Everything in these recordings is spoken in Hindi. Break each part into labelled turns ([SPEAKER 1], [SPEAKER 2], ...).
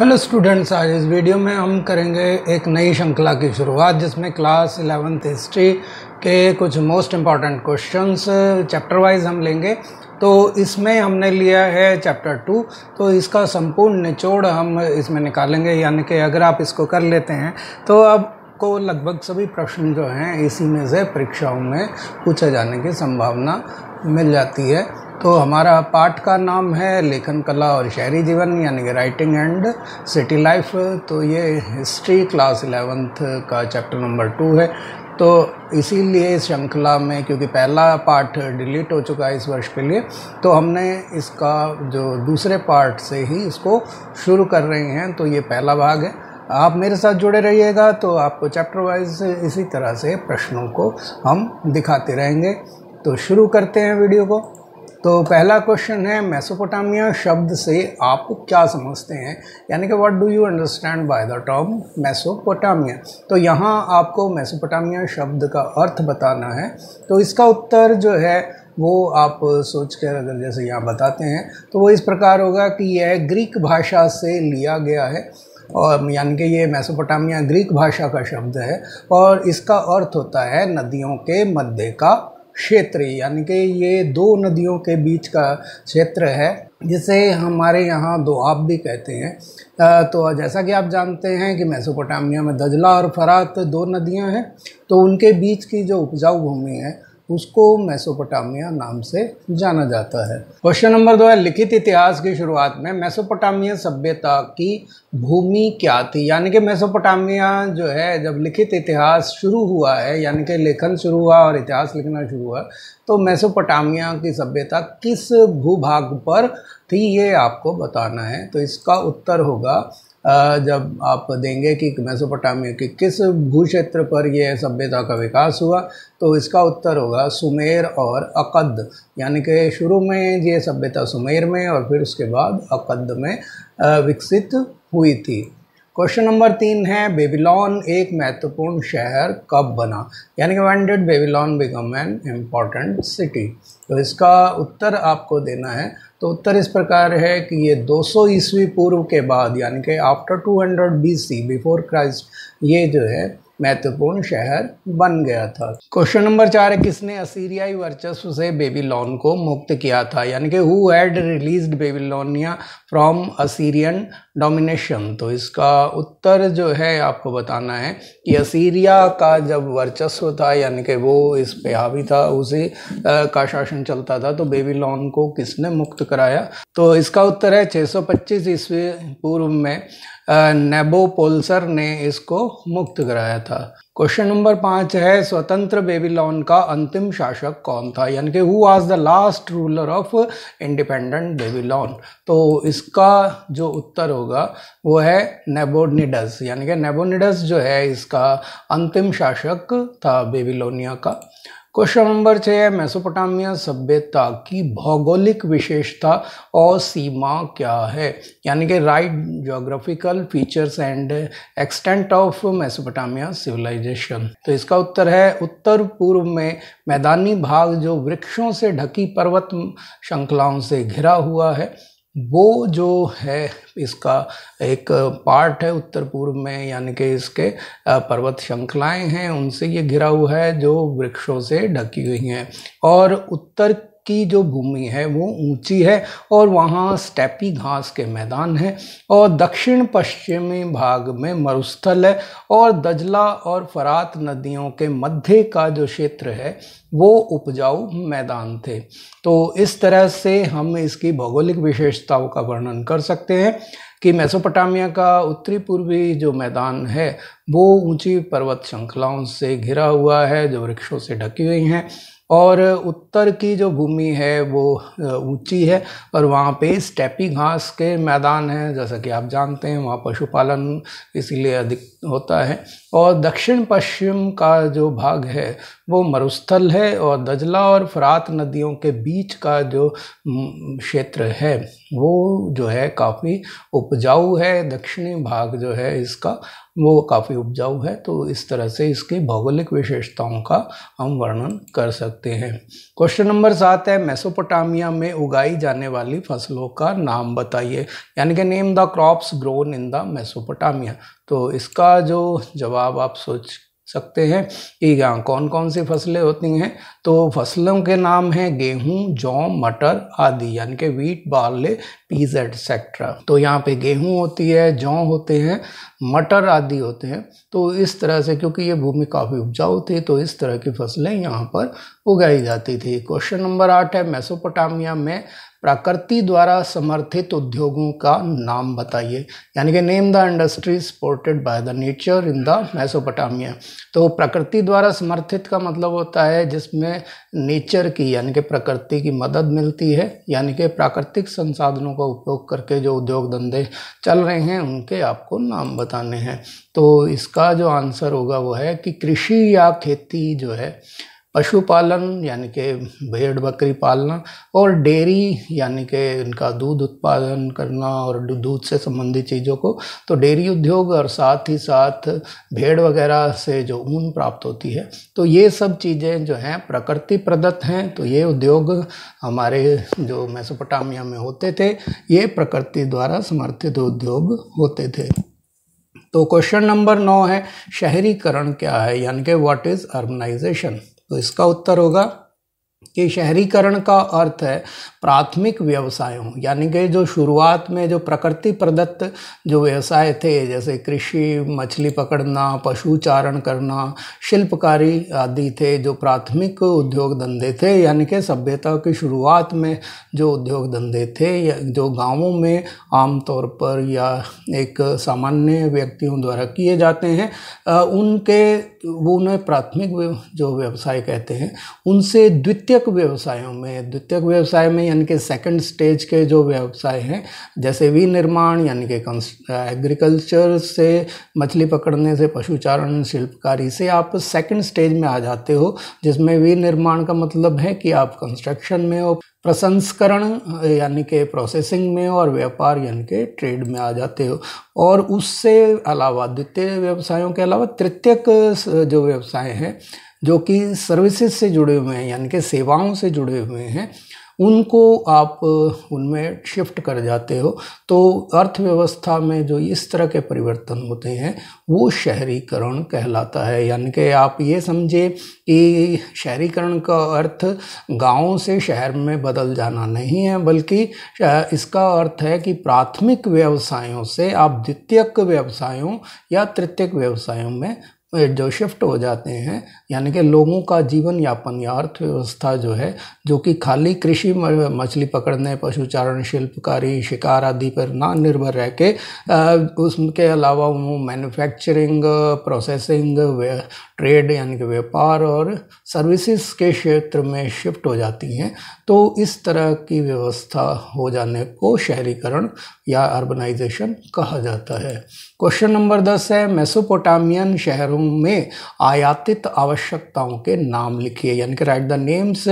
[SPEAKER 1] हेलो स्टूडेंट्स आज इस वीडियो में हम करेंगे एक नई श्रृंखला की शुरुआत जिसमें क्लास इलेवंथ हिस्ट्री के कुछ most important questions chapter wise हम लेंगे तो इसमें हमने लिया है चैप्टर टू तो इसका संपूर्ण निचोड़ हम इसमें निकालेंगे यानी कि अगर आप इसको कर लेते हैं तो अब आपको लगभग सभी प्रश्न जो हैं इसी में से परीक्षाओं में पूछे जाने की संभावना मिल जाती है तो हमारा पाठ का नाम है लेखन कला और शहरी जीवन यानी कि राइटिंग एंड सिटी लाइफ तो ये हिस्ट्री क्लास इलेवेंथ का चैप्टर नंबर टू है तो इसीलिए इस श्रृंखला में क्योंकि पहला पार्ट डिलीट हो चुका है इस वर्ष के लिए तो हमने इसका जो दूसरे पार्ट से ही इसको शुरू कर रहे हैं तो ये पहला भाग है आप मेरे साथ जुड़े रहिएगा तो आपको चैप्टर वाइज इसी तरह से प्रश्नों को हम दिखाते रहेंगे तो शुरू करते हैं वीडियो को तो पहला क्वेश्चन है मेसोपोटामिया शब्द से आप क्या समझते हैं यानी कि what do you understand by the term Mesopotamia तो यहाँ आपको मेसोपोटामिया शब्द का अर्थ बताना है तो इसका उत्तर जो है वो आप सोच कर अगर जैसे यहाँ बताते हैं तो वो इस प्रकार होगा कि यह ग्रीक भाषा से लिया गया है और यानी कि ये मेसोपोटामिया ग्रीक भाषा का शब्द है और इसका अर्थ होता है नदियों के मध्य का क्षेत्र यानी कि ये दो नदियों के बीच का क्षेत्र है जिसे हमारे यहाँ दोआब भी कहते हैं तो जैसा कि आप जानते हैं कि मेसोपोटामिया में दजला और फरात दो नदियाँ हैं तो उनके बीच की जो उपजाऊ भूमि है उसको मेसोपोटामिया नाम से जाना जाता है क्वेश्चन नंबर दो है लिखित इतिहास की शुरुआत में मेसोपोटामिया सभ्यता की भूमि क्या थी यानी कि मेसोपोटामिया जो है जब लिखित इतिहास शुरू हुआ है यानी कि लेखन शुरू हुआ और इतिहास लिखना शुरू हुआ तो मेसोपोटामिया की सभ्यता किस भूभाग पर थी ये आपको बताना है तो इसका उत्तर होगा जब आप देंगे कि मेसोपोटामिया के किस भूक्षेत्र पर यह सभ्यता का विकास हुआ तो इसका उत्तर होगा सुमेर और अकद यानी कि शुरू में ये सभ्यता सुमेर में और फिर उसके बाद अकद में विकसित हुई थी क्वेश्चन नंबर तीन है बेबीलोन एक महत्वपूर्ण शहर कब बना यानी कि when did Babylon become an important city तो इसका उत्तर आपको देना है तो उत्तर इस प्रकार है कि ये 200 ईस्वी पूर्व के बाद यानी कि आफ्टर 200 बीसी बिफोर क्राइस्ट ये जो है महत्वपूर्ण शहर बन गया था क्वेश्चन नंबर चार है किसने असीरियाई वर्चस्व से बेबीलोन को मुक्त किया था यानी कि who had released Babylonia from Assyrian domination तो इसका उत्तर जो है आपको बताना है कि असीरिया का जब वर्चस्व था यानी कि वो इस पे हावी था उसी का शासन चलता था तो बेबीलोन को किसने मुक्त कराया तो इसका उत्तर है 625 ईस्वी पूर्व में नेबोपोल्सर ने इसको मुक्त कराया था क्वेश्चन नंबर पाँच है स्वतंत्र बेबीलोन का अंतिम शासक कौन था यानी कि who was the last ruler of independent Babylon तो इसका जो उत्तर होगा वो है नेबोनिडस यानी कि नेबोनिडस जो है इसका अंतिम शासक था बेबीलोनिया का क्वेश्चन नंबर छः है मेसोपोटामिया सभ्यता की भौगोलिक विशेषता और सीमा क्या है यानी कि write geographical features and extent of Mesopotamia civilization तो इसका उत्तर है उत्तर पूर्व में मैदानी भाग जो वृक्षों से ढकी पर्वत श्रृंखलाओं से घिरा हुआ है वो जो है इसका एक पार्ट है उत्तर पूर्व में यानी कि इसके पर्वत श्रृंखलाएँ हैं उनसे ये घिरा हुआ है जो वृक्षों से ढकी हुई हैं और उत्तर की जो भूमि है वो ऊंची है और वहाँ स्टेपी घास के मैदान हैं और दक्षिण पश्चिमी भाग में मरुस्थल है और दजला और फरात नदियों के मध्य का जो क्षेत्र है वो उपजाऊ मैदान थे तो इस तरह से हम इसकी भौगोलिक विशेषताओं का वर्णन कर सकते हैं कि मेसोपोटामिया का उत्तरी पूर्वी जो मैदान है वो ऊंची पर्वत श्रृंखलाओं से घिरा हुआ है जो वृक्षों से ढकी हुई हैं और उत्तर की जो भूमि है वो ऊंची है और वहाँ पे स्टेपी घास के मैदान हैं जैसा कि आप जानते हैं वहाँ पशुपालन इसीलिए अधिक होता है और दक्षिण पश्चिम का जो भाग है वो मरुस्थल है और दजला और फरात नदियों के बीच का जो क्षेत्र है वो जो है काफ़ी उपजाऊ है दक्षिणी भाग जो है इसका वो काफ़ी उपजाऊ है तो इस तरह से इसके भौगोलिक विशेषताओं का हम वर्णन कर सकते हैं क्वेश्चन नंबर सात है मेसोपोटामिया में उगाई जाने वाली फसलों का नाम बताइए यानी कि name the crops grown in the Mesopotamia तो इसका जो जवाब आप सोच सकते हैं कि यहाँ कौन कौन सी फसलें होती हैं तो फसलों के नाम हैं गेहूँ जौ मटर आदि यानी कि वीट बार्ले पीज एटसेट्रा तो यहाँ पे गेहूं होती है जौ होते हैं मटर आदि होते हैं तो इस तरह से क्योंकि ये भूमि काफ़ी उपजाऊ थी तो इस तरह की फसलें यहाँ पर उगाई जाती थी क्वेश्चन नंबर आठ है मेसोपोटामिया में प्रकृति द्वारा समर्थित उद्योगों का नाम बताइए यानी कि name the industry supported by the nature in the Mesopotamia तो प्रकृति द्वारा समर्थित का मतलब होता है जिसमें नेचर की यानी कि प्रकृति की मदद मिलती है यानी कि प्राकृतिक संसाधनों का उपयोग करके जो उद्योग धंधे चल रहे हैं उनके आपको नाम बताने हैं तो इसका जो आंसर होगा वो है कि कृषि या खेती जो है पशुपालन यानी कि भेड़ बकरी पालना और डेयरी यानी कि इनका दूध उत्पादन करना और दूध से संबंधित चीज़ों को तो डेयरी उद्योग और साथ ही साथ भेड़ वगैरह से जो ऊन प्राप्त होती है तो ये सब चीज़ें जो हैं प्रकृति प्रदत्त हैं तो ये उद्योग हमारे जो मेसोपोटामिया में होते थे ये प्रकृति द्वारा समर्थित उद्योग होते थे तो क्वेश्चन नंबर नौ है शहरीकरण क्या है यानी कि व्हाट इज़ अर्बनाइजेशन तो इसका उत्तर होगा कि शहरीकरण का अर्थ है प्राथमिक व्यवसाय हों यानी कि जो शुरुआत में जो प्रकृति प्रदत्त जो व्यवसाय थे जैसे कृषि मछली पकड़ना पशु चारण करना शिल्पकारी आदि थे जो प्राथमिक उद्योग धंधे थे यानी कि सभ्यता की शुरुआत में जो उद्योग धंधे थे जो गांवों में आमतौर पर या एक सामान्य व्यक्तियों द्वारा किए जाते हैं उनके वो उन्हें प्राथमिक जो व्यवसाय कहते हैं उनसे द्वितीयक व्यवसायों में द्वितीयक व्यवसाय में यानी कि सेकंड स्टेज के जो व्यवसाय हैं जैसे विनिर्माण यानी कि एग्रीकल्चर से मछली पकड़ने से पशुचारण शिल्पकारी से आप सेकंड स्टेज में आ जाते हो जिसमें विनिर्माण का मतलब है कि आप कंस्ट्रक्शन में हो प्रसंस्करण यानी कि प्रोसेसिंग में और व्यापार यानी के ट्रेड में आ जाते हो और उससे अलावा द्वितीय व्यवसायों के अलावा तृतीयक जो व्यवसाय हैं जो कि सर्विसेज से जुड़े हुए हैं यानी कि सेवाओं से जुड़े हुए हैं उनको आप उनमें शिफ्ट कर जाते हो तो अर्थव्यवस्था में जो इस तरह के परिवर्तन होते हैं वो शहरीकरण कहलाता है यानी कि आप ये समझे कि शहरीकरण का अर्थ गाँव से शहर में बदल जाना नहीं है बल्कि इसका अर्थ है कि प्राथमिक व्यवसायों से आप द्वितीयक व्यवसायों या तृतीयक व्यवसायों में तो जो शिफ्ट हो जाते हैं यानी कि लोगों का जीवन यापन या अर्थव्यवस्था जो है जो कि खाली कृषि मछली पकड़ने पशुचारण शिल्पकारी शिकार आदि पर ना निर्भर रह के उसके अलावा वो मैन्युफैक्चरिंग प्रोसेसिंग ट्रेड यानी कि व्यापार और सर्विसेज के क्षेत्र में शिफ्ट हो जाती हैं तो इस तरह की व्यवस्था हो जाने को शहरीकरण या अर्बनाइजेशन कहा जाता है क्वेश्चन नंबर दस है मेसोपोटामियन शहरों क्रम में आयातित आवश्यकताओं के नाम लिखिए यानी कि write the names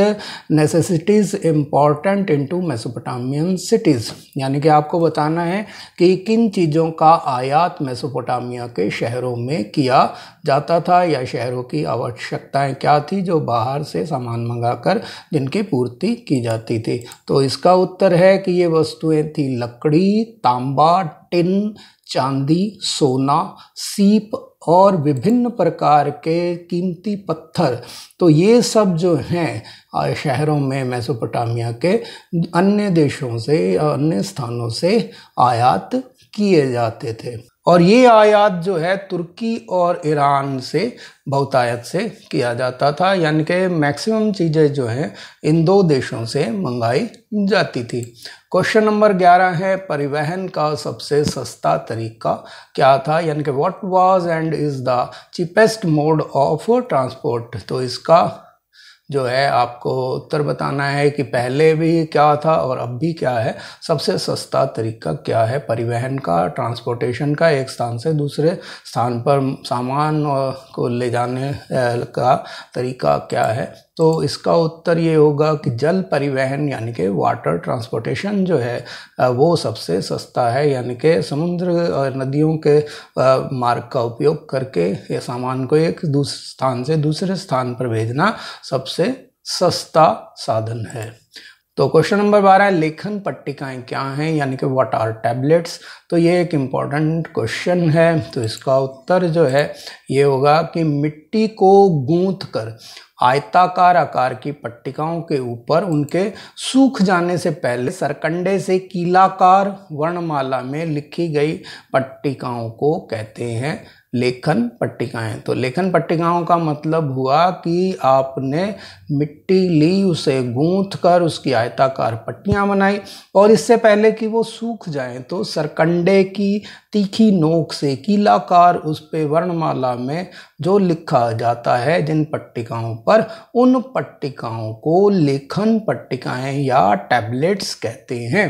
[SPEAKER 1] necessities important to Mesopotamian cities यानी कि आपको बताना है कि किन चीज़ों का आयात मेसोपोटामिया के शहरों में किया जाता था या शहरों की आवश्यकताएं क्या थी जो बाहर से सामान मंगाकर जिनकी पूर्ति की जाती थी तो इसका उत्तर है कि ये वस्तुएं थी लकड़ी तांबा टिन चांदी सोना सीप और विभिन्न प्रकार के कीमती पत्थर तो ये सब जो हैं शहरों में मेसोपोटामिया के अन्य देशों से अन्य स्थानों से आयात किए जाते थे और ये आयात जो है तुर्की और ईरान से बहुतायत से किया जाता था यानी कि मैक्सिमम चीज़ें जो हैं इन दो देशों से मंगाई जाती थी क्वेश्चन नंबर ग्यारह है परिवहन का सबसे सस्ता तरीका क्या था यानी कि what was and is the cheapest mode of transport तो इसका जो है आपको उत्तर बताना है कि पहले भी क्या था और अब भी क्या है सबसे सस्ता तरीका क्या है परिवहन का ट्रांसपोर्टेशन का एक स्थान से दूसरे स्थान पर सामान को ले जाने का तरीका क्या है तो इसका उत्तर ये होगा कि जल परिवहन यानी कि वाटर ट्रांसपोर्टेशन जो है वो सबसे सस्ता है यानी कि समुद्र और नदियों के मार्ग का उपयोग करके ये सामान को एक स्थान से दूसरे स्थान पर भेजना सबसे सस्ता साधन है तो क्वेश्चन नंबर बारह लेखन पट्टिकाएं क्या हैं यानी कि व्हाट आर टैबलेट्स तो ये एक इम्पॉर्टेंट क्वेश्चन है तो इसका उत्तर जो है ये होगा कि मिट्टी को गूंथ कर आयताकार आकार की पट्टिकाओं के ऊपर उनके सूख जाने से पहले सरकंडे से कीलाकार वर्णमाला में लिखी गई पट्टिकाओं को कहते हैं लेखन पट्टिकाएं तो लेखन पट्टिकाओं का मतलब हुआ कि आपने मिट्टी ली उसे गूंथ कर उसकी आयताकार पट्टियां बनाई और इससे पहले कि वो सूख जाएं तो सरकंडे की तीखी नोक से कीलाकार उस पे वर्णमाला में जो लिखा जाता है जिन पट्टिकाओं पर उन पट्टिकाओं को लेखन पट्टिकाएं या टैबलेट्स कहते हैं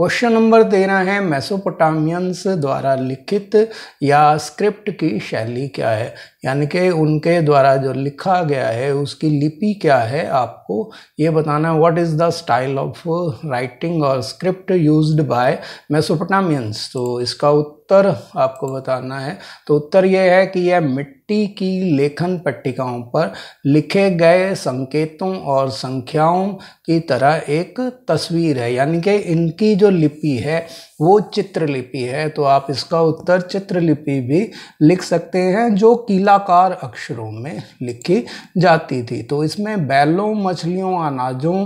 [SPEAKER 1] क्वेश्चन नंबर तेरह है मैसोपोटामियंस द्वारा लिखित या स्क्रिप्ट की शैली क्या है यानी कि उनके द्वारा जो लिखा गया है उसकी लिपि क्या है आपको ये बताना है what is the style of writing और स्क्रिप्ट यूज्ड बाय मेसोपोटामियंस तो इसका उत्तर आपको बताना है तो उत्तर यह है कि यह मिट्टी की लेखन पट्टिकाओं पर लिखे गए संकेतों और संख्याओं की तरह एक तस्वीर है यानी कि इनकी जो लिपि है वो चित्रलिपि है तो आप इसका उत्तर चित्रलिपि भी लिख सकते हैं जो किला बेलाकार अक्षरों में लिखी जाती थी तो इसमें बैलों मछलियों अनाजों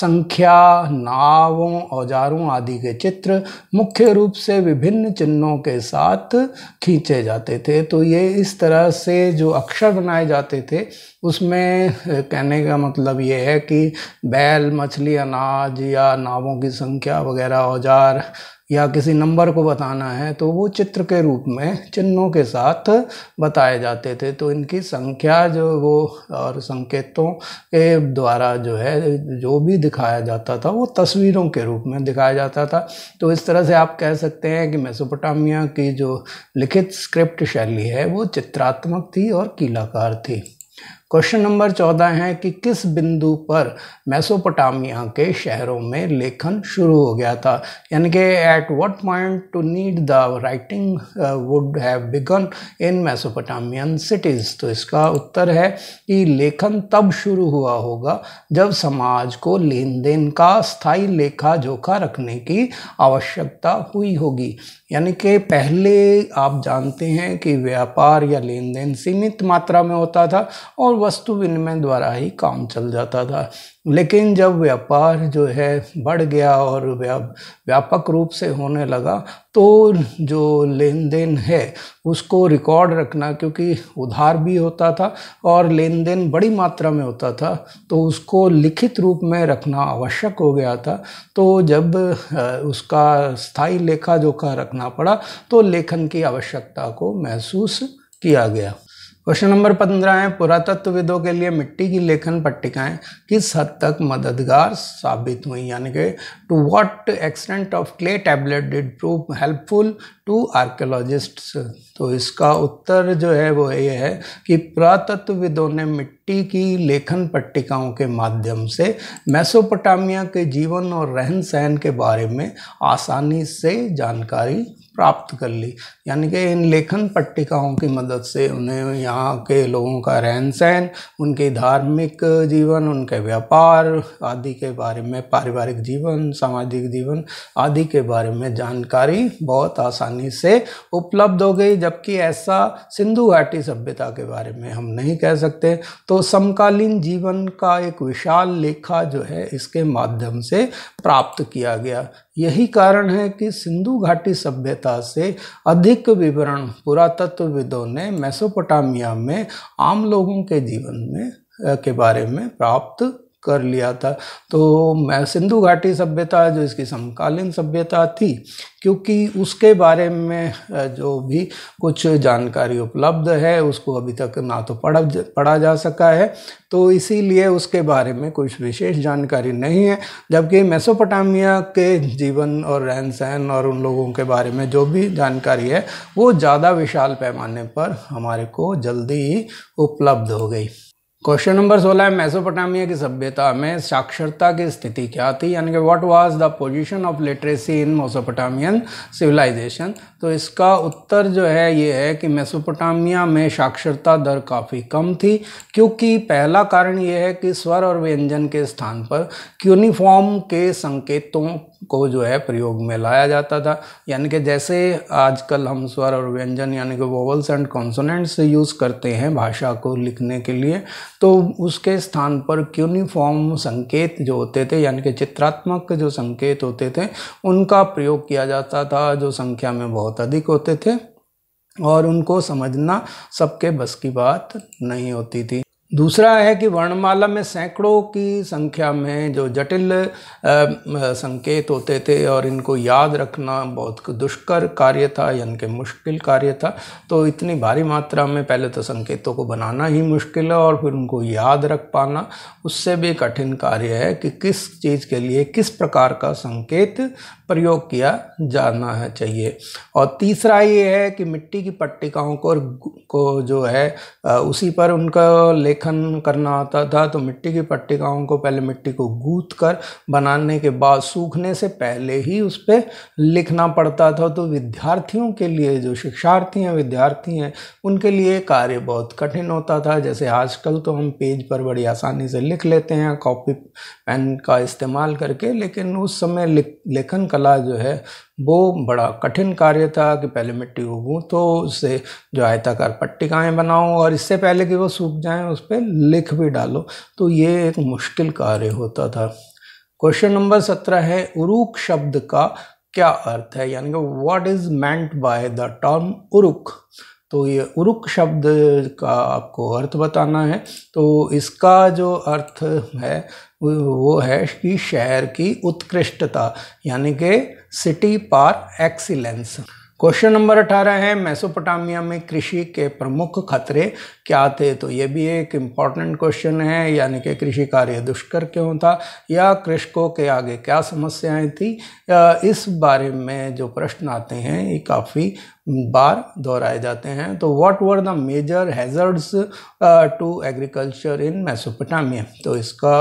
[SPEAKER 1] संख्या नावों औजारों आदि के चित्र मुख्य रूप से विभिन्न चिन्हों के साथ खींचे जाते थे तो ये इस तरह से जो अक्षर बनाए जाते थे उसमें कहने का मतलब ये है कि बैल मछली अनाज या नावों की संख्या वगैरह औजार या किसी नंबर को बताना है तो वो चित्र के रूप में चिन्हों के साथ बताए जाते थे तो इनकी संख्या जो वो और संकेतों के द्वारा जो है जो भी दिखाया जाता था वो तस्वीरों के रूप में दिखाया जाता था तो इस तरह से आप कह सकते हैं कि मेसोपोटामिया की जो लिखित स्क्रिप्ट शैली है वो चित्रात्मक थी और कीलाकार थी क्वेश्चन नंबर चौदह है कि किस बिंदु पर मेसोपोटामिया के शहरों में लेखन शुरू हो गया था यानी कि at what point to need the writing would have begun in Mesopotamian cities तो इसका उत्तर है कि लेखन तब शुरू हुआ होगा जब समाज को लेन देन का स्थायी लेखा जोखा रखने की आवश्यकता हुई होगी यानी कि पहले आप जानते हैं कि व्यापार या लेन देन सीमित मात्रा में होता था और वस्तु विनिमय द्वारा ही काम चल जाता था लेकिन जब व्यापार जो है बढ़ गया और व्या, व्यापक रूप से होने लगा तो जो लेन देन है उसको रिकॉर्ड रखना क्योंकि उधार भी होता था और लेन देन बड़ी मात्रा में होता था तो उसको लिखित रूप में रखना आवश्यक हो गया था तो जब उसका स्थायी लेखा जोखा रखना पड़ा तो लेखन की आवश्यकता को महसूस किया गया क्वेश्चन नंबर पंद्रह है पुरातत्वविदों के लिए मिट्टी की लेखन पट्टिकाएं किस हद तक मददगार साबित हुई यानी कि to what extent of clay tablet did prove helpful to archaeologists तो इसका उत्तर जो है वो ये है कि पुरातत्वविदों ने मिट्टी की लेखन पट्टिकाओं के माध्यम से मेसोपोटामिया के जीवन और रहन सहन के बारे में आसानी से जानकारी प्राप्त कर ली यानी कि इन लेखन पट्टिकाओं की मदद से उन्हें यहाँ के लोगों का रहन सहन उनके धार्मिक जीवन उनके व्यापार आदि के बारे में पारिवारिक जीवन सामाजिक जीवन आदि के बारे में जानकारी बहुत आसानी से उपलब्ध हो गई जबकि ऐसा सिंधु घाटी सभ्यता के बारे में हम नहीं कह सकते तो समकालीन जीवन का एक विशाल लेखा जो है इसके माध्यम से प्राप्त किया गया यही कारण है कि सिंधु घाटी सभ्यता से अधिक अधिक विवरण पुरातत्वविदों ने मेसोपोटामिया में आम लोगों के जीवन में के बारे में प्राप्त कर लिया था तो मैं सिंधु घाटी सभ्यता जो इसकी समकालीन सभ्यता थी क्योंकि उसके बारे में जो भी कुछ जानकारी उपलब्ध है उसको अभी तक ना तो पढ़ा पढ़ा जा सका है तो इसीलिए उसके बारे में कुछ विशेष जानकारी नहीं है जबकि मेसोपोटामिया के जीवन और रहन सहन और उन लोगों के बारे में जो भी जानकारी है वो ज़्यादा विशाल पैमाने पर हमारे को जल्दी ही उपलब्ध हो गई क्वेश्चन नंबर सोलह है मेसोपोटामिया की सभ्यता में साक्षरता की स्थिति क्या थी यानी कि what was the position of literacy in Mesopotamian civilization तो इसका उत्तर जो है ये है कि मेसोपोटामिया में साक्षरता दर काफ़ी कम थी क्योंकि पहला कारण ये है कि स्वर और व्यंजन के स्थान पर क्यूनिफॉर्म के संकेतों को जो है प्रयोग में लाया जाता था यानी कि जैसे आजकल हम स्वर और व्यंजन यानी कि वोवल्स एंड कॉन्सोनेंट्स यूज़ करते हैं भाषा को लिखने के लिए तो उसके स्थान पर क्यूनिफॉर्म संकेत जो होते थे यानी कि चित्रात्मक जो संकेत होते थे उनका प्रयोग किया जाता था जो संख्या में बहुत अधिक होते थे और उनको समझना सबके बस की बात नहीं होती थी दूसरा है कि वर्णमाला में सैकड़ों की संख्या में जो जटिल संकेत होते थे और इनको याद रखना बहुत दुष्कर कार्य था यानी कि मुश्किल कार्य था तो इतनी भारी मात्रा में पहले तो संकेतों को बनाना ही मुश्किल है और फिर उनको याद रख पाना उससे भी कठिन कार्य है कि किस चीज़ के लिए किस प्रकार का संकेत प्रयोग किया जाना है चाहिए और तीसरा ये है कि मिट्टी की पट्टिकाओं को को जो है उसी पर उनका लेखन करना होता था तो मिट्टी की पट्टिकाओं को पहले मिट्टी को गूथ कर बनाने के बाद सूखने से पहले ही उस पर लिखना पड़ता था तो विद्यार्थियों के लिए जो शिक्षार्थी हैं विद्यार्थी हैं उनके लिए कार्य बहुत कठिन होता था जैसे आजकल तो हम पेज पर बड़ी आसानी से लिख लेते हैं कॉपी पेन का इस्तेमाल करके लेकिन उस समय लेखन कर कला जो है वो बड़ा कठिन कार्य था कि पहले मिट्टी को तो गूँथो उससे जो आयताकार पट्टिकाएँ बनाओ और इससे पहले कि वो सूख जाएँ उस पर लिख भी डालो तो ये एक मुश्किल कार्य होता था क्वेश्चन नंबर सत्रह है उरुक शब्द का क्या अर्थ है यानी कि what is meant by the term Uruk तो ये उरुक शब्द का आपको अर्थ बताना है तो इसका जो अर्थ है वो है कि शहर की उत्कृष्टता यानी कि city par excellence question number अठारह है मेसोपोटामिया में कृषि के प्रमुख खतरे क्या थे तो ये भी एक इम्पॉर्टेंट क्वेश्चन है यानी कि कृषि कार्य दुष्कर क्यों था या कृषकों के आगे क्या समस्याएं थी इस बारे में जो प्रश्न आते हैं ये काफ़ी बार दोहराए जाते हैं तो what were the major hazards to agriculture in Mesopotamia तो इसका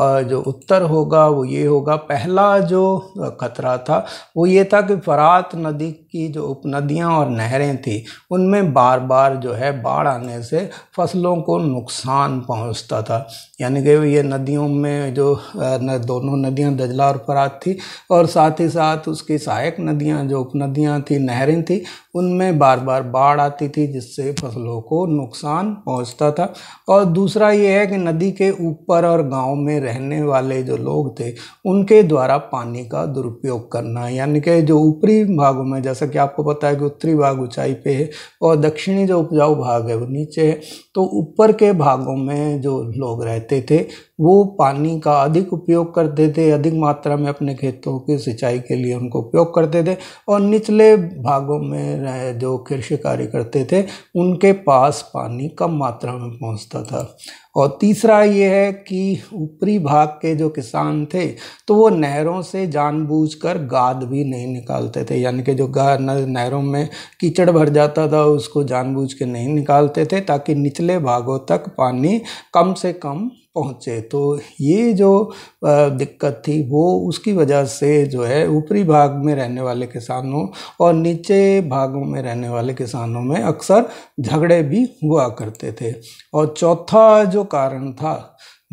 [SPEAKER 1] uh, जो उत्तर होगा वो ये होगा पहला जो uh, खतरा था वो ये था कि फरात नदी की जो उपनदियां और नहरें थी उनमें बार बार जो है बाढ़ आने से फसलों को नुकसान पहुँचता था यानी कि ये नदियों में जो uh, दोनों नदियाँ दजला और फरात थी और साथ ही साथ उसकी सहायक नदियाँ जो उपनदियाँ थी नहरें थी उनमें बार बार बाढ़ आती थी जिससे फसलों को नुकसान पहुंचता था और दूसरा ये है कि नदी के ऊपर और गांव में रहने वाले जो लोग थे उनके द्वारा पानी का दुरुपयोग करना यानी कि जो ऊपरी भागों में जैसा कि आपको पता है कि उत्तरी भाग ऊंचाई पे है और दक्षिणी जो उपजाऊ भाग है वो नीचे है तो ऊपर के भागों में जो लोग रहते थे वो पानी का अधिक उपयोग करते थे अधिक मात्रा में अपने खेतों की सिंचाई के लिए उनको उपयोग करते थे और निचले भागों में जो कृषि कार्य करते थे उनके पास पानी कम मात्रा में पहुंचता था और तीसरा ये है कि ऊपरी भाग के जो किसान थे तो वो नहरों से जानबूझकर गाद भी नहीं निकालते थे यानी कि जो नहरों में कीचड़ भर जाता था उसको जानबूझ के नहीं निकालते थे ताकि निचले भागों तक पानी कम से कम पहुँचे तो ये जो दिक्कत थी वो उसकी वजह से जो है ऊपरी भाग में रहने वाले किसानों और नीचे भागों में रहने वाले किसानों में अक्सर झगड़े भी हुआ करते थे और चौथा जो कारण था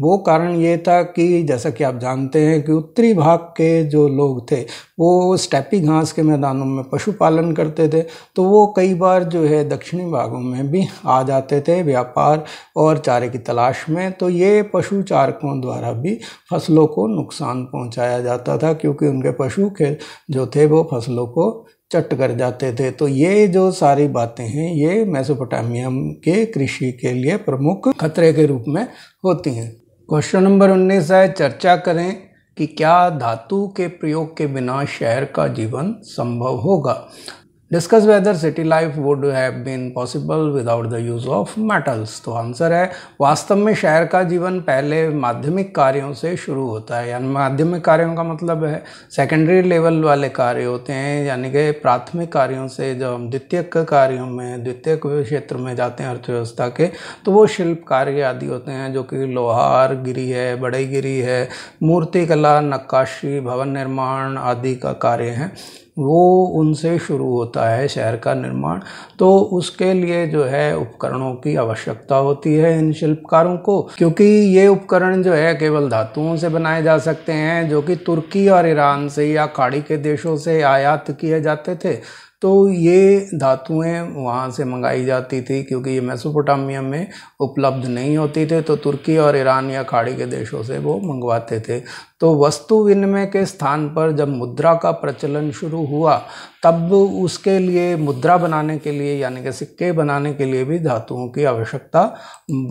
[SPEAKER 1] वो कारण ये था कि जैसा कि आप जानते हैं कि उत्तरी भाग के जो लोग थे वो स्टैपी घास के मैदानों में पशुपालन करते थे तो वो कई बार जो है दक्षिणी भागों में भी आ जाते थे व्यापार और चारे की तलाश में तो ये पशु चारकों द्वारा भी फसलों को नुकसान पहुंचाया जाता था क्योंकि उनके पशु के जो थे वो फसलों को चट कर जाते थे तो ये जो सारी बातें हैं ये मेसोपोटामियम के कृषि के लिए प्रमुख खतरे के रूप में होती हैं क्वेश्चन नंबर उन्नीस है चर्चा करें कि क्या धातु के प्रयोग के बिना शहर का जीवन संभव होगा discuss whether city life would have been possible without the use of metals तो आंसर है वास्तव में शहर का जीवन पहले माध्यमिक कार्यों से शुरू होता है यानी माध्यमिक कार्यों का मतलब है सेकेंडरी लेवल वाले कार्य होते हैं यानी कि प्राथमिक कार्यों से जब हम द्वितीयक कार्यों में द्वितीय क्षेत्र में जाते हैं अर्थव्यवस्था के तो वो शिल्प कार्य आदि होते हैं जो कि लोहार गिरी है बड़ईगिरी गिरी है मूर्तिकला नक्काशी भवन निर्माण आदि का कार्य है वो उनसे शुरू होता है शहर का निर्माण तो उसके लिए जो है उपकरणों की आवश्यकता होती है इन शिल्पकारों को क्योंकि ये उपकरण जो है केवल धातुओं से बनाए जा सकते हैं जो कि तुर्की और ईरान से या खाड़ी के देशों से आयात किए जाते थे तो ये धातुएं वहाँ से मंगाई जाती थी क्योंकि ये मेसोपोटामिया में उपलब्ध नहीं होती थे तो तुर्की और ईरान या खाड़ी के देशों से वो मंगवाते थे तो वस्तु विनिमय के स्थान पर जब मुद्रा का प्रचलन शुरू हुआ तब उसके लिए मुद्रा बनाने के लिए यानी कि सिक्के बनाने के लिए भी धातुओं की आवश्यकता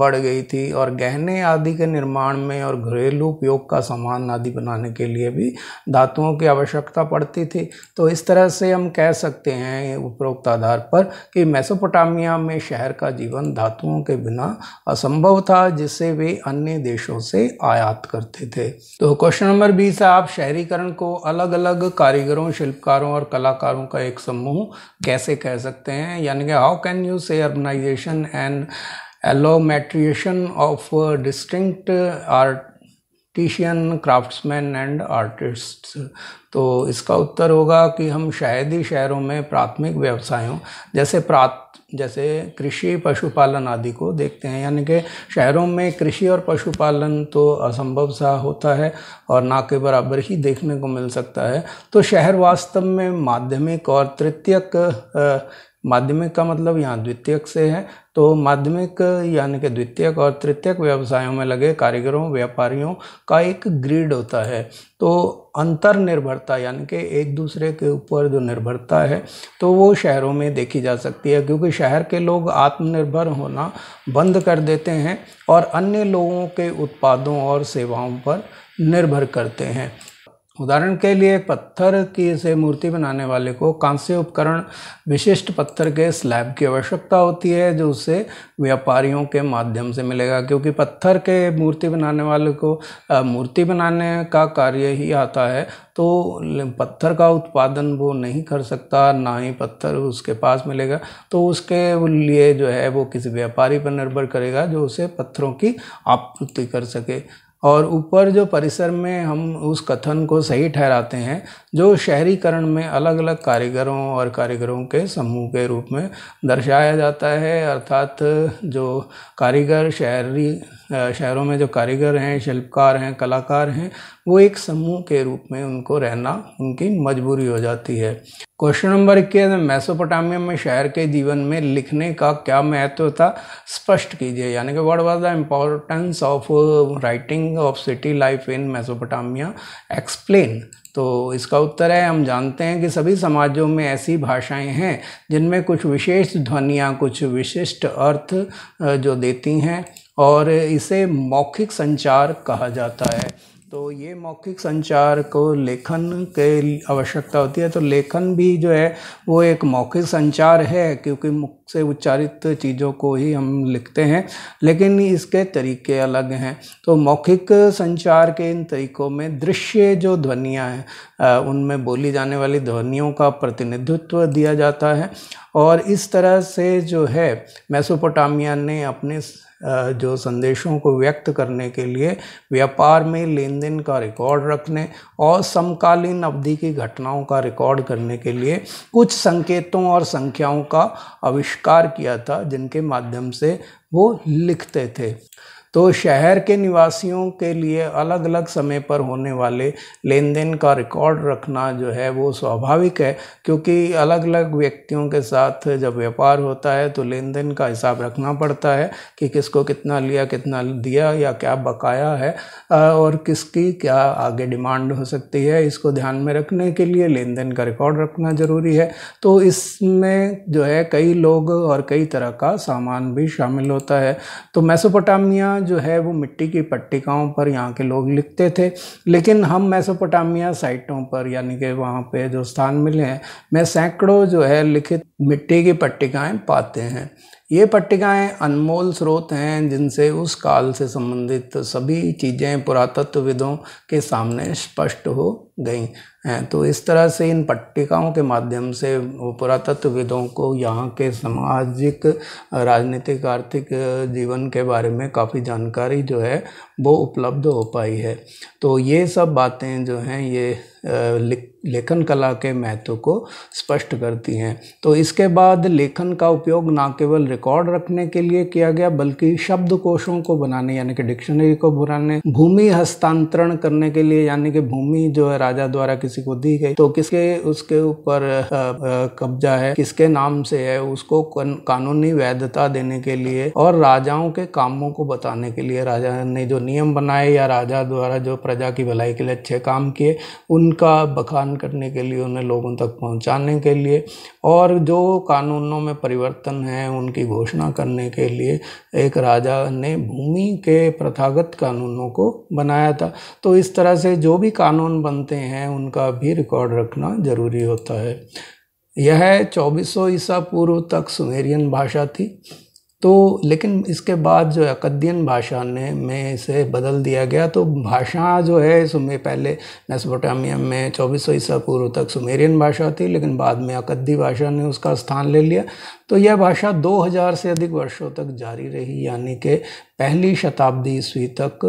[SPEAKER 1] बढ़ गई थी और गहने आदि के निर्माण में और घरेलू उपयोग का सामान आदि बनाने के लिए भी धातुओं की आवश्यकता पड़ती थी तो इस तरह से हम कह सकते हैं उपरोक्त आधार पर कि मेसोपोटामिया में शहर का जीवन धातुओं के बिना असंभव था जिसे वे अन्य देशों से आयात करते थे तो क्वेश्चन नंबर बीस है आप शहरीकरण को अलग अलग कारीगरों शिल्पकारों और कलाकारों विचारों का एक समूह कैसे कह सकते हैं यानी कि how can you say urbanization and allometriation of distinct artisan craftsman and artists तो इसका उत्तर होगा कि हम शायद ही शहरों में प्राथमिक व्यवसायों जैसे प्राथ जैसे कृषि पशुपालन आदि को देखते हैं यानी कि शहरों में कृषि और पशुपालन तो असंभव सा होता है और ना के बराबर ही देखने को मिल सकता है तो शहर वास्तव में माध्यमिक और तृतीयक माध्यमिक का मतलब यहाँ द्वितीयक से है तो माध्यमिक यानी कि द्वितीयक और तृतीयक व्यवसायों में लगे कारीगरों व्यापारियों का एक ग्रीड होता है तो अंतर निर्भरता यानी कि एक दूसरे के ऊपर जो निर्भरता है तो वो शहरों में देखी जा सकती है क्योंकि शहर के लोग आत्मनिर्भर होना बंद कर देते हैं और अन्य लोगों के उत्पादों और सेवाओं पर निर्भर करते हैं उदाहरण के लिए पत्थर की से मूर्ति बनाने वाले को कांस्य उपकरण विशिष्ट पत्थर के स्लैब की आवश्यकता होती है जो उसे व्यापारियों के माध्यम से मिलेगा क्योंकि पत्थर के मूर्ति बनाने वाले को मूर्ति बनाने का कार्य ही आता है तो पत्थर का उत्पादन वो नहीं कर सकता ना ही पत्थर उसके पास मिलेगा तो उसके लिए जो है वो किसी व्यापारी पर निर्भर करेगा जो उसे पत्थरों की आपूर्ति कर सके और ऊपर जो परिसर में हम उस कथन को सही ठहराते हैं जो शहरीकरण में अलग अलग कारीगरों और कारीगरों के समूह के रूप में दर्शाया जाता है अर्थात जो कारीगर शहरी शहरों में जो कारीगर हैं शिल्पकार हैं कलाकार हैं वो एक समूह के रूप में उनको रहना उनकी मजबूरी हो जाती है क्वेश्चन नंबर इक्कीस मैसोपोटामिया में शहर के जीवन में लिखने का क्या महत्व था स्पष्ट कीजिए यानी कि what was the importance of writing of city life in Mesopotamia explain तो इसका उत्तर है हम जानते हैं कि सभी समाजों में ऐसी भाषाएं हैं जिनमें कुछ विशेष ध्वनियाँ कुछ विशिष्ट अर्थ जो देती हैं और इसे मौखिक संचार कहा जाता है तो ये मौखिक संचार को लेखन के आवश्यकता होती है तो लेखन भी जो है वो एक मौखिक संचार है क्योंकि मुख से उच्चारित चीज़ों को ही हम लिखते हैं लेकिन इसके तरीके अलग हैं तो मौखिक संचार के इन तरीकों में दृश्य जो ध्वनियाँ हैं उनमें बोली जाने वाली ध्वनियों का प्रतिनिधित्व दिया जाता है और इस तरह से जो है मैसोपोटामिया ने अपने जो संदेशों को व्यक्त करने के लिए व्यापार में लेन देन का रिकॉर्ड रखने और समकालीन अवधि की घटनाओं का रिकॉर्ड करने के लिए कुछ संकेतों और संख्याओं का आविष्कार किया था जिनके माध्यम से वो लिखते थे तो शहर के निवासियों के लिए अलग अलग समय पर होने वाले लेन देन का रिकॉर्ड रखना जो है वो स्वाभाविक है क्योंकि अलग अलग व्यक्तियों के साथ जब व्यापार होता है तो लेन देन का हिसाब रखना पड़ता है कि किसको कितना लिया कितना दिया या क्या बकाया है और किसकी क्या आगे डिमांड हो सकती है इसको ध्यान में रखने के लिए लेन देन का रिकॉर्ड रखना ज़रूरी है तो इसमें जो है कई लोग और कई तरह का सामान भी शामिल होता है तो मैसोपोटामिया पट्टियाँ जो है वो मिट्टी की पट्टिकाओं पर यहाँ के लोग लिखते थे लेकिन हम मेसोपोटामिया साइटों पर यानी कि वहाँ पे जो स्थान मिले हैं मैं सैकड़ों जो है लिखित मिट्टी की पट्टिकाएँ पाते हैं ये पट्टिकाएँ अनमोल स्रोत हैं जिनसे उस काल से संबंधित सभी चीज़ें पुरातत्वविदों के सामने स्पष्ट हो गई हैं तो इस तरह से इन पट्टिकाओं के माध्यम से वो पुरातत्वविदों को यहाँ के सामाजिक राजनीतिक आर्थिक जीवन के बारे में काफ़ी जानकारी जो है वो उपलब्ध हो पाई है तो ये सब बातें जो हैं ये लेखन कला के महत्व को स्पष्ट करती हैं तो इसके बाद लेखन का उपयोग ना केवल रिकॉर्ड रखने के लिए किया गया बल्कि शब्द कोशों को बनाने यानी कि डिक्शनरी को बनाने भूमि हस्तांतरण करने के लिए यानी कि भूमि जो है राजा द्वारा किसी किसी को दी गई तो किसके उसके ऊपर कब्जा है किसके नाम से है उसको कानूनी वैधता देने के लिए और राजाओं के कामों को बताने के लिए राजा ने जो नियम बनाए या राजा द्वारा जो प्रजा की भलाई के लिए अच्छे काम किए उनका बखान करने के लिए उन्हें लोगों तक पहुंचाने के लिए और जो कानूनों में परिवर्तन है उनकी घोषणा करने के लिए एक राजा ने भूमि के प्रथागत कानूनों को बनाया था तो इस तरह से जो भी कानून बनते हैं उनका का भी रिकॉर्ड रखना जरूरी होता है यह चौबीसों ईसा पूर्व तक सुमेरियन भाषा थी तो लेकिन इसके बाद जो अकदियन भाषा ने में इसे बदल दिया गया तो भाषा जो है सुमे पहले मेसोपोटामिया में चौबीस सौ ईसा पूर्व तक सुमेरियन भाषा थी लेकिन बाद में अकद्दी भाषा ने उसका स्थान ले लिया तो यह भाषा 2000 से अधिक वर्षों तक जारी रही यानी कि पहली शताब्दी ईस्वी तक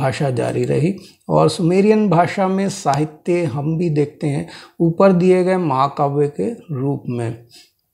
[SPEAKER 1] भाषा जारी रही और सुमेरियन भाषा में साहित्य हम भी देखते हैं ऊपर दिए गए महाकाव्य के रूप में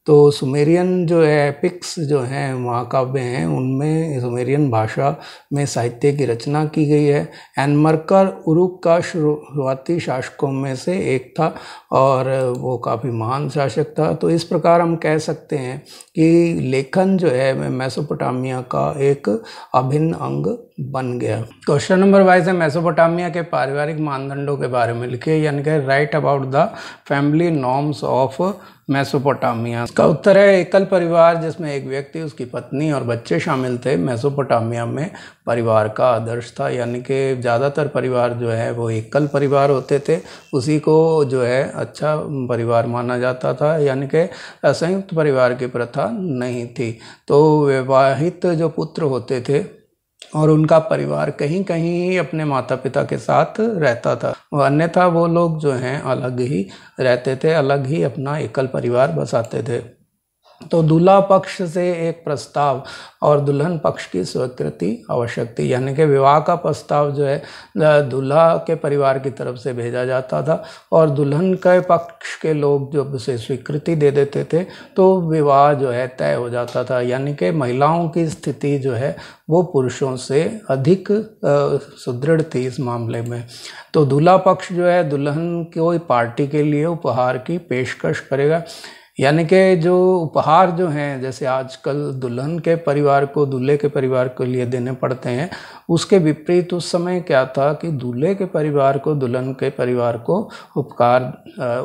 [SPEAKER 1] तो सुमेरियन जो है एपिक्स जो हैं महाकाव्य हैं उनमें सुमेरियन भाषा में साहित्य की रचना की गई है एनमरकर उरुक का शुरुआती शासकों में से एक था और वो काफ़ी महान शासक था तो इस प्रकार हम कह सकते हैं कि लेखन जो है मैसोपोटामिया का एक अभिन्न अंग बन गया क्वेश्चन नंबर वाइज है मैसोपोटामिया के पारिवारिक मानदंडों के बारे में लिखिए यानी कि write about the family norms of Mesopotamia इसका उत्तर है एकल परिवार जिसमें एक व्यक्ति उसकी पत्नी और बच्चे शामिल थे मैसोपोटामिया में परिवार का आदर्श था यानी कि ज़्यादातर परिवार जो है वो एकल परिवार होते थे उसी को जो है अच्छा परिवार माना जाता था यानी कि संयुक्त परिवार की प्रथा नहीं थी तो विवाहित जो पुत्र होते थे और उनका परिवार कहीं कहीं अपने माता पिता के साथ रहता था अन्यथा वो लोग जो हैं अलग ही रहते थे अलग ही अपना एकल परिवार बसाते थे तो दूल्हा पक्ष से एक प्रस्ताव और दुल्हन पक्ष की स्वीकृति आवश्यक थी यानी कि विवाह का प्रस्ताव जो है दूल्हा के परिवार की तरफ से भेजा जाता था और दुल्हन के पक्ष के लोग जब उसे स्वीकृति दे देते थे तो विवाह जो है तय हो जाता था यानी कि महिलाओं की स्थिति जो है वो पुरुषों से अधिक सुदृढ़ थी इस मामले में तो दूल्हा पक्ष जो है दुल्हन कोई पार्टी के लिए उपहार की पेशकश करेगा यानी कि जो उपहार जो हैं जैसे आजकल दुल्हन के परिवार को दूल्हे के परिवार के लिए देने पड़ते हैं उसके विपरीत उस समय क्या था कि दूल्हे के परिवार को दुल्हन के परिवार को उपकार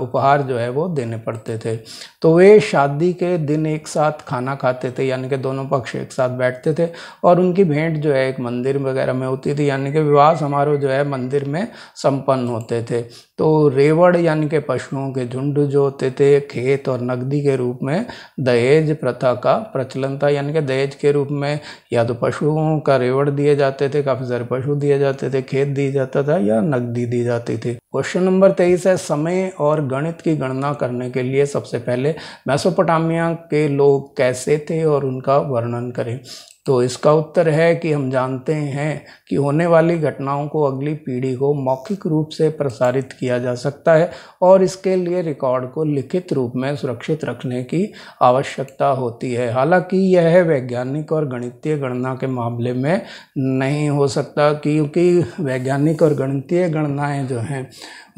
[SPEAKER 1] उपहार जो है वो देने पड़ते थे तो वे शादी के दिन एक साथ खाना खाते थे यानी कि दोनों पक्ष एक साथ बैठते थे और उनकी भेंट जो है एक मंदिर वगैरह में होती थी यानी कि विवाह समारोह जो है मंदिर में संपन्न होते थे तो रेवड़ यानी के पशुओं के झुंड जो होते थे खेत और नकदी के रूप में दहेज प्रथा का प्रचलन था यानी कि दहेज के रूप में या तो पशुओं का रेवड़ दिए जाते थे काफ़ी सारे पशु दिए जाते थे खेत दिए जाता था या नकदी दी जाती थी क्वेश्चन नंबर तेईस है समय और गणित की गणना करने के लिए सबसे पहले मैसोपोटामिया के लोग कैसे थे और उनका वर्णन करें तो इसका उत्तर है कि हम जानते हैं कि होने वाली घटनाओं को अगली पीढ़ी को मौखिक रूप से प्रसारित किया जा सकता है और इसके लिए रिकॉर्ड को लिखित रूप में सुरक्षित रखने की आवश्यकता होती है हालांकि यह वैज्ञानिक और गणितीय गणना के मामले में नहीं हो सकता क्योंकि वैज्ञानिक और गणितीय गणनाएँ जो हैं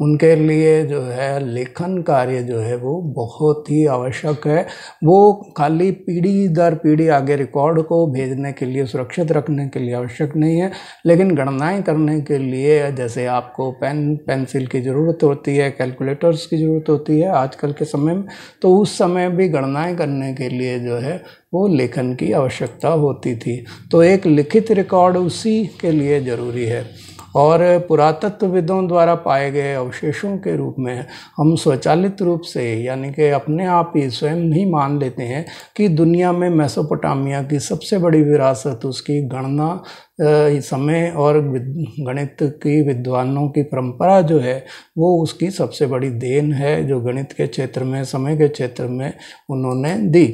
[SPEAKER 1] उनके लिए जो है लेखन कार्य जो है वो बहुत ही आवश्यक है वो खाली पीढ़ी दर पीढ़ी आगे रिकॉर्ड को भेजने के लिए सुरक्षित रखने के लिए आवश्यक नहीं है लेकिन गणनाएं करने के लिए जैसे आपको पेन पेंसिल की ज़रूरत होती है कैलकुलेटर्स की ज़रूरत होती है आजकल के समय में तो उस समय भी गणनाएं करने के लिए जो है वो लेखन की आवश्यकता होती थी तो एक लिखित रिकॉर्ड उसी के लिए ज़रूरी है और पुरातत्वविदों द्वारा पाए गए अवशेषों के रूप में हम स्वचालित रूप से यानी कि अपने आप ही स्वयं ही मान लेते हैं कि दुनिया में मेसोपोटामिया की सबसे बड़ी विरासत उसकी गणना समय और गणित की विद्वानों की परंपरा जो है वो उसकी सबसे बड़ी देन है जो गणित के क्षेत्र में समय के क्षेत्र में उन्होंने दी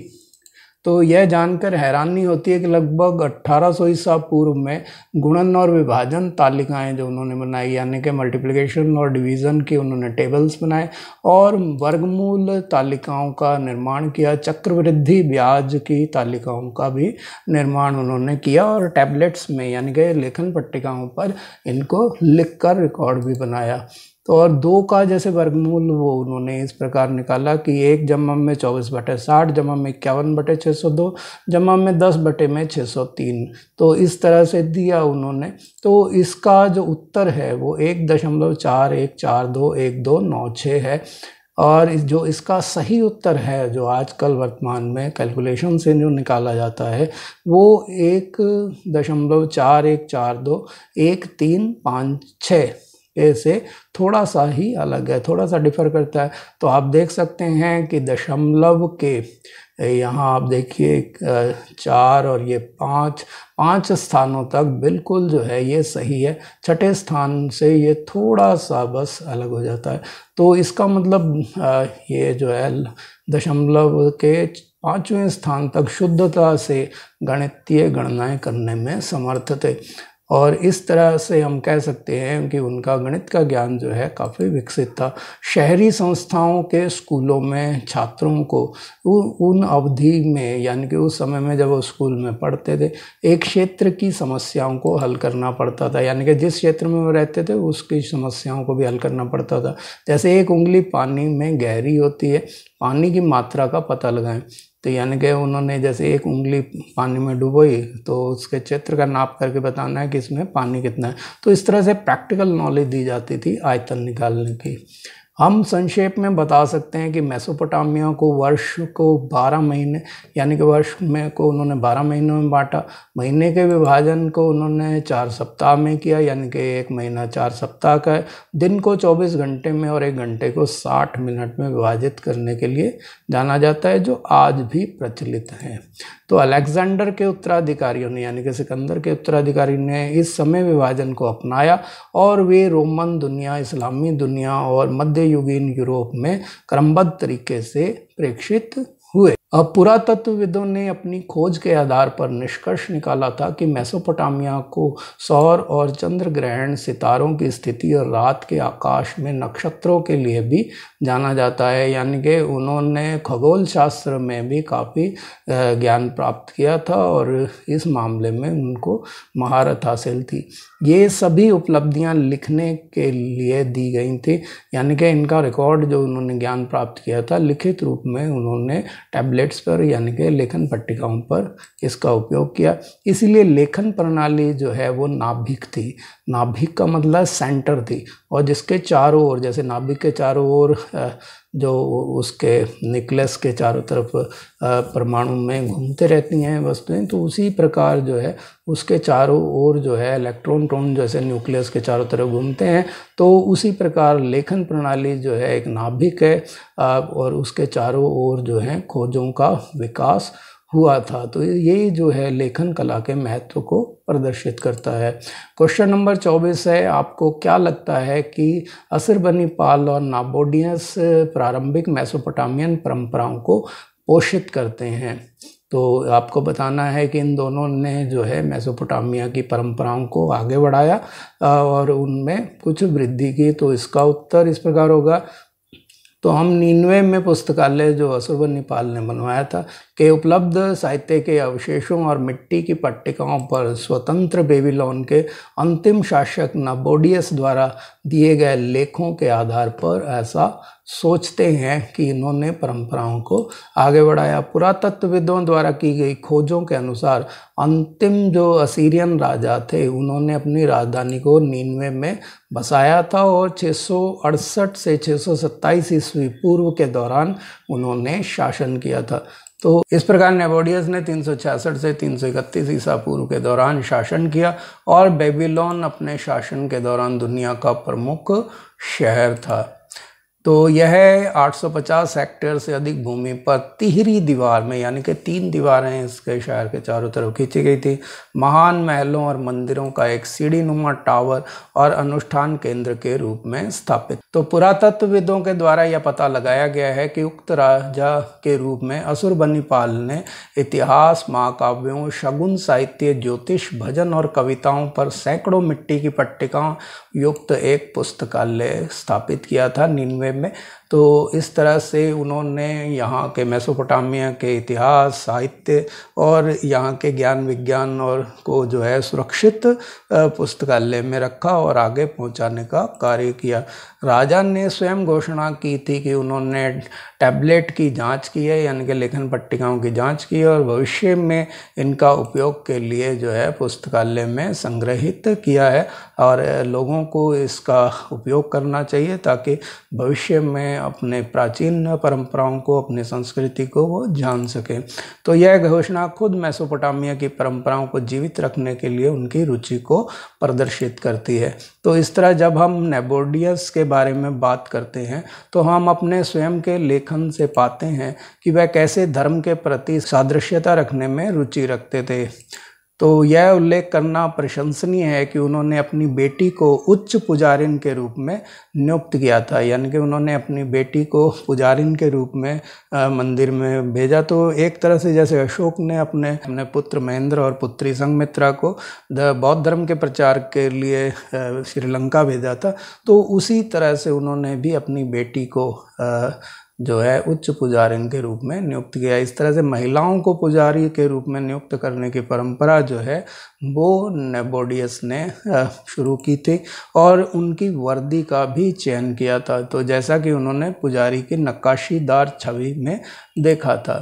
[SPEAKER 1] तो यह जानकर हैरानी होती है कि लगभग अट्ठारह ईसा पूर्व में गुणन और विभाजन तालिकाएं जो उन्होंने बनाई यानी कि मल्टीप्लिकेशन और डिवीज़न के उन्होंने टेबल्स बनाए और वर्गमूल तालिकाओं का निर्माण किया चक्रवृद्धि ब्याज की तालिकाओं का भी निर्माण उन्होंने किया और टैबलेट्स में यानी कि लेखन पट्टिकाओं पर इनको लिख रिकॉर्ड भी बनाया तो और दो का जैसे वर्गमूल वो उन्होंने इस प्रकार निकाला कि एक जमा में चौबीस बटे साठ जमा में इक्यावन बटे छः सौ दो जमा में दस बटे में छः सौ तीन तो इस तरह से दिया उन्होंने तो इसका जो उत्तर है वो एक दशमलव चार एक चार दो एक दो नौ छः है और जो इसका सही उत्तर है जो आजकल वर्तमान में कैलकुलेशन से जो निकाला जाता है वो एक दशमलव चार एक चार दो एक तीन पाँच छः ए से थोड़ा सा ही अलग है थोड़ा सा डिफर करता है तो आप देख सकते हैं कि दशमलव के यहाँ आप देखिए चार और ये पाँच पांच स्थानों तक बिल्कुल जो है ये सही है छठे स्थान से ये थोड़ा सा बस अलग हो जाता है तो इसका मतलब ये जो है दशमलव के पाँचवें स्थान तक शुद्धता से गणितीय गणनाएं करने में समर्थ थे और इस तरह से हम कह सकते हैं कि उनका गणित का ज्ञान जो है काफ़ी विकसित था शहरी संस्थाओं के स्कूलों में छात्रों को उन अवधि में यानी कि उस समय में जब वो स्कूल में पढ़ते थे एक क्षेत्र की समस्याओं को हल करना पड़ता था यानी कि जिस क्षेत्र में वो रहते थे उसकी समस्याओं को भी हल करना पड़ता था जैसे एक उंगली पानी में गहरी होती है पानी की मात्रा का पता लगाएं तो यानी कि उन्होंने जैसे एक उंगली पानी में डुबोई तो उसके क्षेत्र का नाप करके बताना है कि इसमें पानी कितना है तो इस तरह से प्रैक्टिकल नॉलेज दी जाती थी आयतन निकालने की हम संक्षेप में बता सकते हैं कि मेसोपोटामिया को वर्ष को 12 महीने यानी कि वर्ष में को उन्होंने 12 महीनों में बांटा महीने के विभाजन को उन्होंने चार सप्ताह में किया यानी कि एक महीना चार सप्ताह का दिन को 24 घंटे में और एक घंटे को 60 मिनट में विभाजित करने के लिए जाना जाता है जो आज भी प्रचलित है तो अलेक्जेंडर के उत्तराधिकारियों ने यानी कि सिकंदर के उत्तराधिकारी ने इस समय विभाजन को अपनाया और वे रोमन दुनिया इस्लामी दुनिया और मध्ययुगीन यूरोप में क्रमबद्ध तरीके से प्रेक्षित अब पुरातत्वविदों ने अपनी खोज के आधार पर निष्कर्ष निकाला था कि मेसोपोटामिया को सौर और चंद्र ग्रहण सितारों की स्थिति और रात के आकाश में नक्षत्रों के लिए भी जाना जाता है यानी कि उन्होंने खगोल शास्त्र में भी काफ़ी ज्ञान प्राप्त किया था और इस मामले में उनको महारत हासिल थी ये सभी उपलब्धियाँ लिखने के लिए दी गई थी यानी कि इनका रिकॉर्ड जो उन्होंने ज्ञान प्राप्त किया था लिखित रूप में उन्होंने टैबलेट टैबलेट्स पर यानी कि लेखन पट्टिकाओं पर इसका उपयोग किया इसीलिए लेखन प्रणाली जो है वो नाभिक थी नाभिक का मतलब सेंटर थी और जिसके चारों ओर जैसे नाभिक के चारों ओर जो उसके निकलस के चारों तरफ परमाणु में घूमते रहती हैं वस्तुएं तो उसी प्रकार जो है उसके चारों ओर जो है इलेक्ट्रॉन टोन जैसे न्यूक्लियस के चारों तरफ घूमते हैं तो उसी प्रकार लेखन प्रणाली जो है एक नाभिक है और उसके चारों ओर जो है खोजों का विकास हुआ था तो यही जो है लेखन कला के महत्व को प्रदर्शित करता है क्वेश्चन नंबर चौबीस है आपको क्या लगता है कि असर बनी पाल और नाबोडियस प्रारंभिक मैसोपोटामियन परंपराओं को पोषित करते हैं तो आपको बताना है कि इन दोनों ने जो है मेसोपोटामिया की परंपराओं को आगे बढ़ाया और उनमें कुछ वृद्धि की तो इसका उत्तर इस प्रकार होगा तो हम नीनवे में पुस्तकालय जो असुरबन नेपाल ने बनवाया था के उपलब्ध साहित्य के अवशेषों और मिट्टी की पट्टिकाओं पर स्वतंत्र बेबीलोन के अंतिम शासक नबोडियस द्वारा दिए गए लेखों के आधार पर ऐसा सोचते हैं कि इन्होंने परंपराओं को आगे बढ़ाया पुरातत्वविदों द्वारा की गई खोजों के अनुसार अंतिम जो असीरियन राजा थे उन्होंने अपनी राजधानी को नीनवे में बसाया था और 668 से 627 ईस्वी पूर्व के दौरान उन्होंने शासन किया था तो इस प्रकार नेबोडियस ने 366 से 331 ईसा पूर्व के दौरान शासन किया और बेबीलोन अपने शासन के दौरान दुनिया का प्रमुख शहर था तो यह 850 हेक्टेयर से अधिक भूमि पर तिहरी दीवार में यानी कि तीन दीवारें इसके शहर के चारों तरफ खींची गई थी महान महलों और मंदिरों का एक सीढ़ी नुमा टावर और अनुष्ठान केंद्र के रूप में स्थापित तो पुरातत्वविदों के द्वारा यह पता लगाया गया है कि उक्त राजा के रूप में असुर बनीपाल ने इतिहास महाकाव्यों शगुन साहित्य ज्योतिष भजन और कविताओं पर सैकड़ों मिट्टी की पट्टिकाओं युक्त एक पुस्तकालय स्थापित किया था निन्वे में तो इस तरह से उन्होंने यहाँ के मेसोपोटामिया के इतिहास साहित्य और यहाँ के ज्ञान विज्ञान और को जो है सुरक्षित पुस्तकालय में रखा और आगे पहुँचाने का कार्य किया राजा ने स्वयं घोषणा की थी कि उन्होंने टैबलेट की जांच की है यानी कि लेखन पट्टिकाओं की जांच की है और भविष्य में इनका उपयोग के लिए जो है पुस्तकालय में संग्रहित किया है और लोगों को इसका उपयोग करना चाहिए ताकि भविष्य में अपने प्राचीन परंपराओं को अपनी संस्कृति को वो जान सकें तो यह घोषणा खुद मैसोपोटामिया की परंपराओं को जीवित रखने के लिए उनकी रुचि को प्रदर्शित करती है तो इस तरह जब हम नेबोडियस के बारे में बात करते हैं तो हम अपने स्वयं के लेखन से पाते हैं कि वह कैसे धर्म के प्रति सादृश्यता रखने में रुचि रखते थे तो यह उल्लेख करना प्रशंसनीय है कि उन्होंने अपनी बेटी को उच्च पुजारिन के रूप में नियुक्त किया था यानी कि उन्होंने अपनी बेटी को पुजारिन के रूप में आ, मंदिर में भेजा तो एक तरह से जैसे अशोक ने अपने अपने पुत्र महेंद्र और पुत्री संगमित्रा को द बौद्ध धर्म के प्रचार के लिए श्रीलंका भेजा था तो उसी तरह से उन्होंने भी अपनी बेटी को जो है उच्च पुजारिन के रूप में नियुक्त किया इस तरह से महिलाओं को पुजारी के रूप में नियुक्त करने की परंपरा जो है वो नेबोडियस ने शुरू की थी और उनकी वर्दी का भी चयन किया था तो जैसा कि उन्होंने पुजारी की नक्काशीदार छवि में देखा था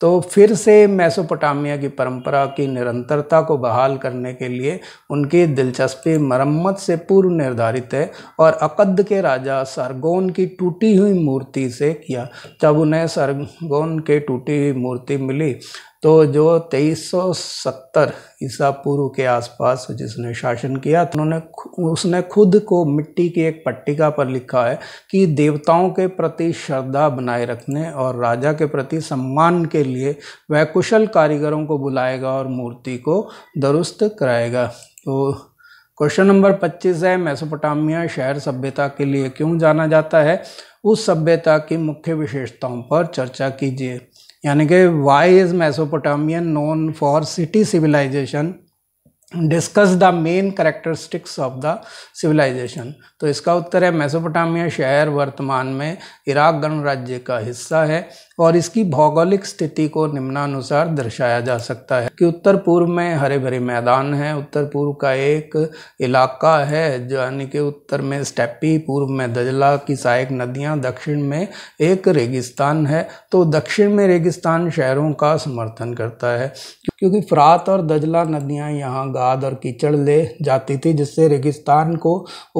[SPEAKER 1] तो फिर से मेसोपोटामिया की परंपरा की निरंतरता को बहाल करने के लिए उनकी दिलचस्पी मरम्मत से पूर्व निर्धारित है और अकद के राजा सरगोन की टूटी हुई मूर्ति से किया जब उन्हें सरगोन के टूटी हुई मूर्ति मिली तो जो 2370 ईसा पूर्व के आसपास जिसने शासन किया तो उन्होंने उसने खुद को मिट्टी की एक पट्टिका पर लिखा है कि देवताओं के प्रति श्रद्धा बनाए रखने और राजा के प्रति सम्मान के लिए वह कुशल कारीगरों को बुलाएगा और मूर्ति को दुरुस्त कराएगा तो क्वेश्चन नंबर 25 है मेसोपोटामिया शहर सभ्यता के लिए क्यों जाना जाता है उस सभ्यता की मुख्य विशेषताओं पर चर्चा कीजिए यानी कि why is Mesopotamian known for city civilization discuss the main characteristics of the civilization तो इसका उत्तर है मेसोपोटामिया शहर वर्तमान में इराक गणराज्य का हिस्सा है और इसकी भौगोलिक स्थिति को निम्नानुसार दर्शाया जा सकता है कि उत्तर पूर्व में हरे भरे मैदान हैं उत्तर पूर्व का एक इलाका है जो यानी कि उत्तर में स्टेपी पूर्व में दजला की सहायक नदियां दक्षिण में एक रेगिस्तान है तो दक्षिण में रेगिस्तान शहरों का समर्थन करता है क्योंकि फ्रात और दजला नदियाँ यहाँ खाद और कीचड़ ले जाती थी जिससे रेगिस्तान को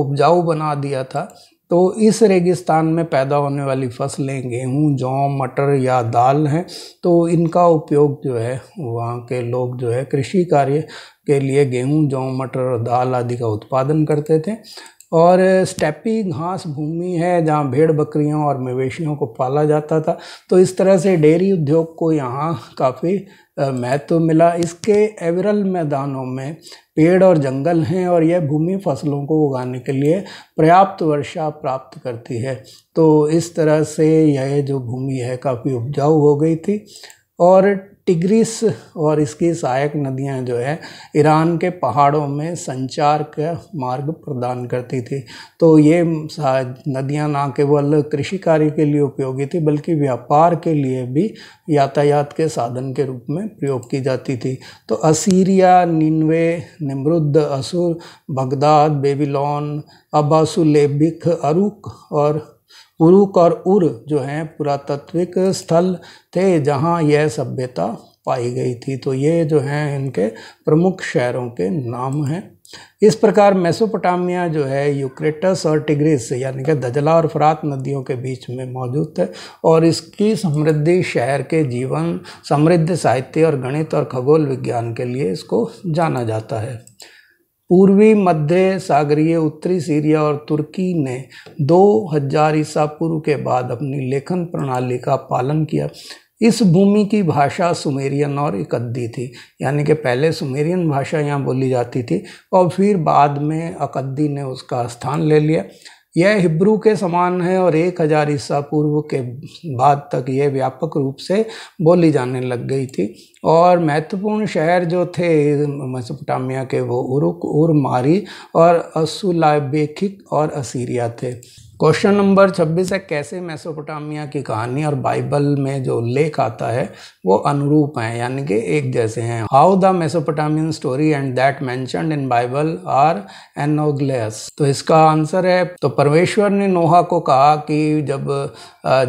[SPEAKER 1] उपजाऊ बना दिया था तो इस रेगिस्तान में पैदा होने वाली फसलें गेहूँ जौ मटर या दाल हैं तो इनका उपयोग जो है वहाँ के लोग जो है कृषि कार्य के लिए गेहूँ जौ मटर और दाल आदि का उत्पादन करते थे और स्टेपी घास भूमि है जहाँ भेड़ बकरियों और मवेशियों को पाला जाता था तो इस तरह से डेयरी उद्योग को यहाँ काफ़ी मैं तो मिला इसके एवरल मैदानों में पेड़ और जंगल हैं और यह भूमि फसलों को उगाने के लिए पर्याप्त वर्षा प्राप्त करती है तो इस तरह से यह जो भूमि है काफ़ी उपजाऊ हो गई थी और टिग्रिस और इसकी सहायक नदियां जो है ईरान के पहाड़ों में संचार का मार्ग प्रदान करती थी तो ये नदियां ना केवल कृषि कार्य के लिए उपयोगी थी बल्कि व्यापार के लिए भी यातायात के साधन के रूप में प्रयोग की जाती थी तो असीरिया निन्वे निमरुद असुर बगदाद बेबीलोन अबासुलेबिक अरुक और उरुक और उर जो हैं पुरातत्विक स्थल थे जहाँ यह सभ्यता पाई गई थी तो ये जो हैं इनके प्रमुख शहरों के नाम हैं इस प्रकार मेसोपोटामिया जो है यूक्रेटस और टिग्रिस यानी कि दजला और फरात नदियों के बीच में मौजूद है और इसकी समृद्धि शहर के जीवन समृद्ध साहित्य और गणित और खगोल विज्ञान के लिए इसको जाना जाता है पूर्वी मध्य सागरीय उत्तरी सीरिया और तुर्की ने दो हजार ईसा पूर्व के बाद अपनी लेखन प्रणाली का पालन किया इस भूमि की भाषा सुमेरियन और इकद्दी थी यानी कि पहले सुमेरियन भाषा यहाँ बोली जाती थी और फिर बाद में अकद्दी ने उसका स्थान ले लिया यह हिब्रू के समान है और एक हजार ईसा पूर्व के बाद तक यह व्यापक रूप से बोली जाने लग गई थी और महत्वपूर्ण शहर जो थे मेसोपोटामिया के वो उरुक उर्मारी और असुलाबेखिक और असीरिया थे क्वेश्चन नंबर 26 है कैसे मेसोपोटामिया की कहानी और बाइबल में जो उल्लेख आता है वो अनुरूप हैं यानी कि एक जैसे हैं how the Mesopotamian story and that mentioned in Bible are analogous तो इसका आंसर है तो परमेश्वर ने नोहा को कहा कि जब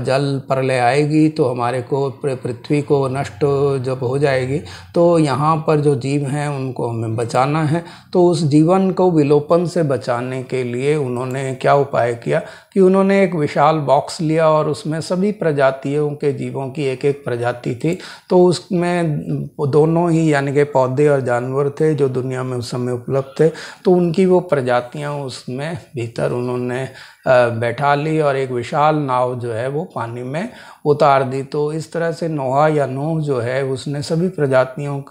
[SPEAKER 1] जल प्रलय आएगी तो हमारे को पृथ्वी को नष्ट जब हो जाएगी तो यहाँ पर जो जीव हैं उनको हमें बचाना है तो उस जीवन को विलोपन से बचाने के लिए उन्होंने क्या उपाय किया कि उन्होंने एक विशाल बॉक्स लिया और उसमें सभी प्रजातियों के जीवों की एक एक प्रजाति थी तो उसमें दोनों ही यानी कि पौधे और जानवर थे जो दुनिया में उस समय उपलब्ध थे तो उनकी वो प्रजातियाँ उसमें भीतर उन्होंने बैठा ली और एक विशाल नाव जो है वो पानी में उतार दी तो इस तरह से नोहा या नोह जो है उसने सभी प्रजातियों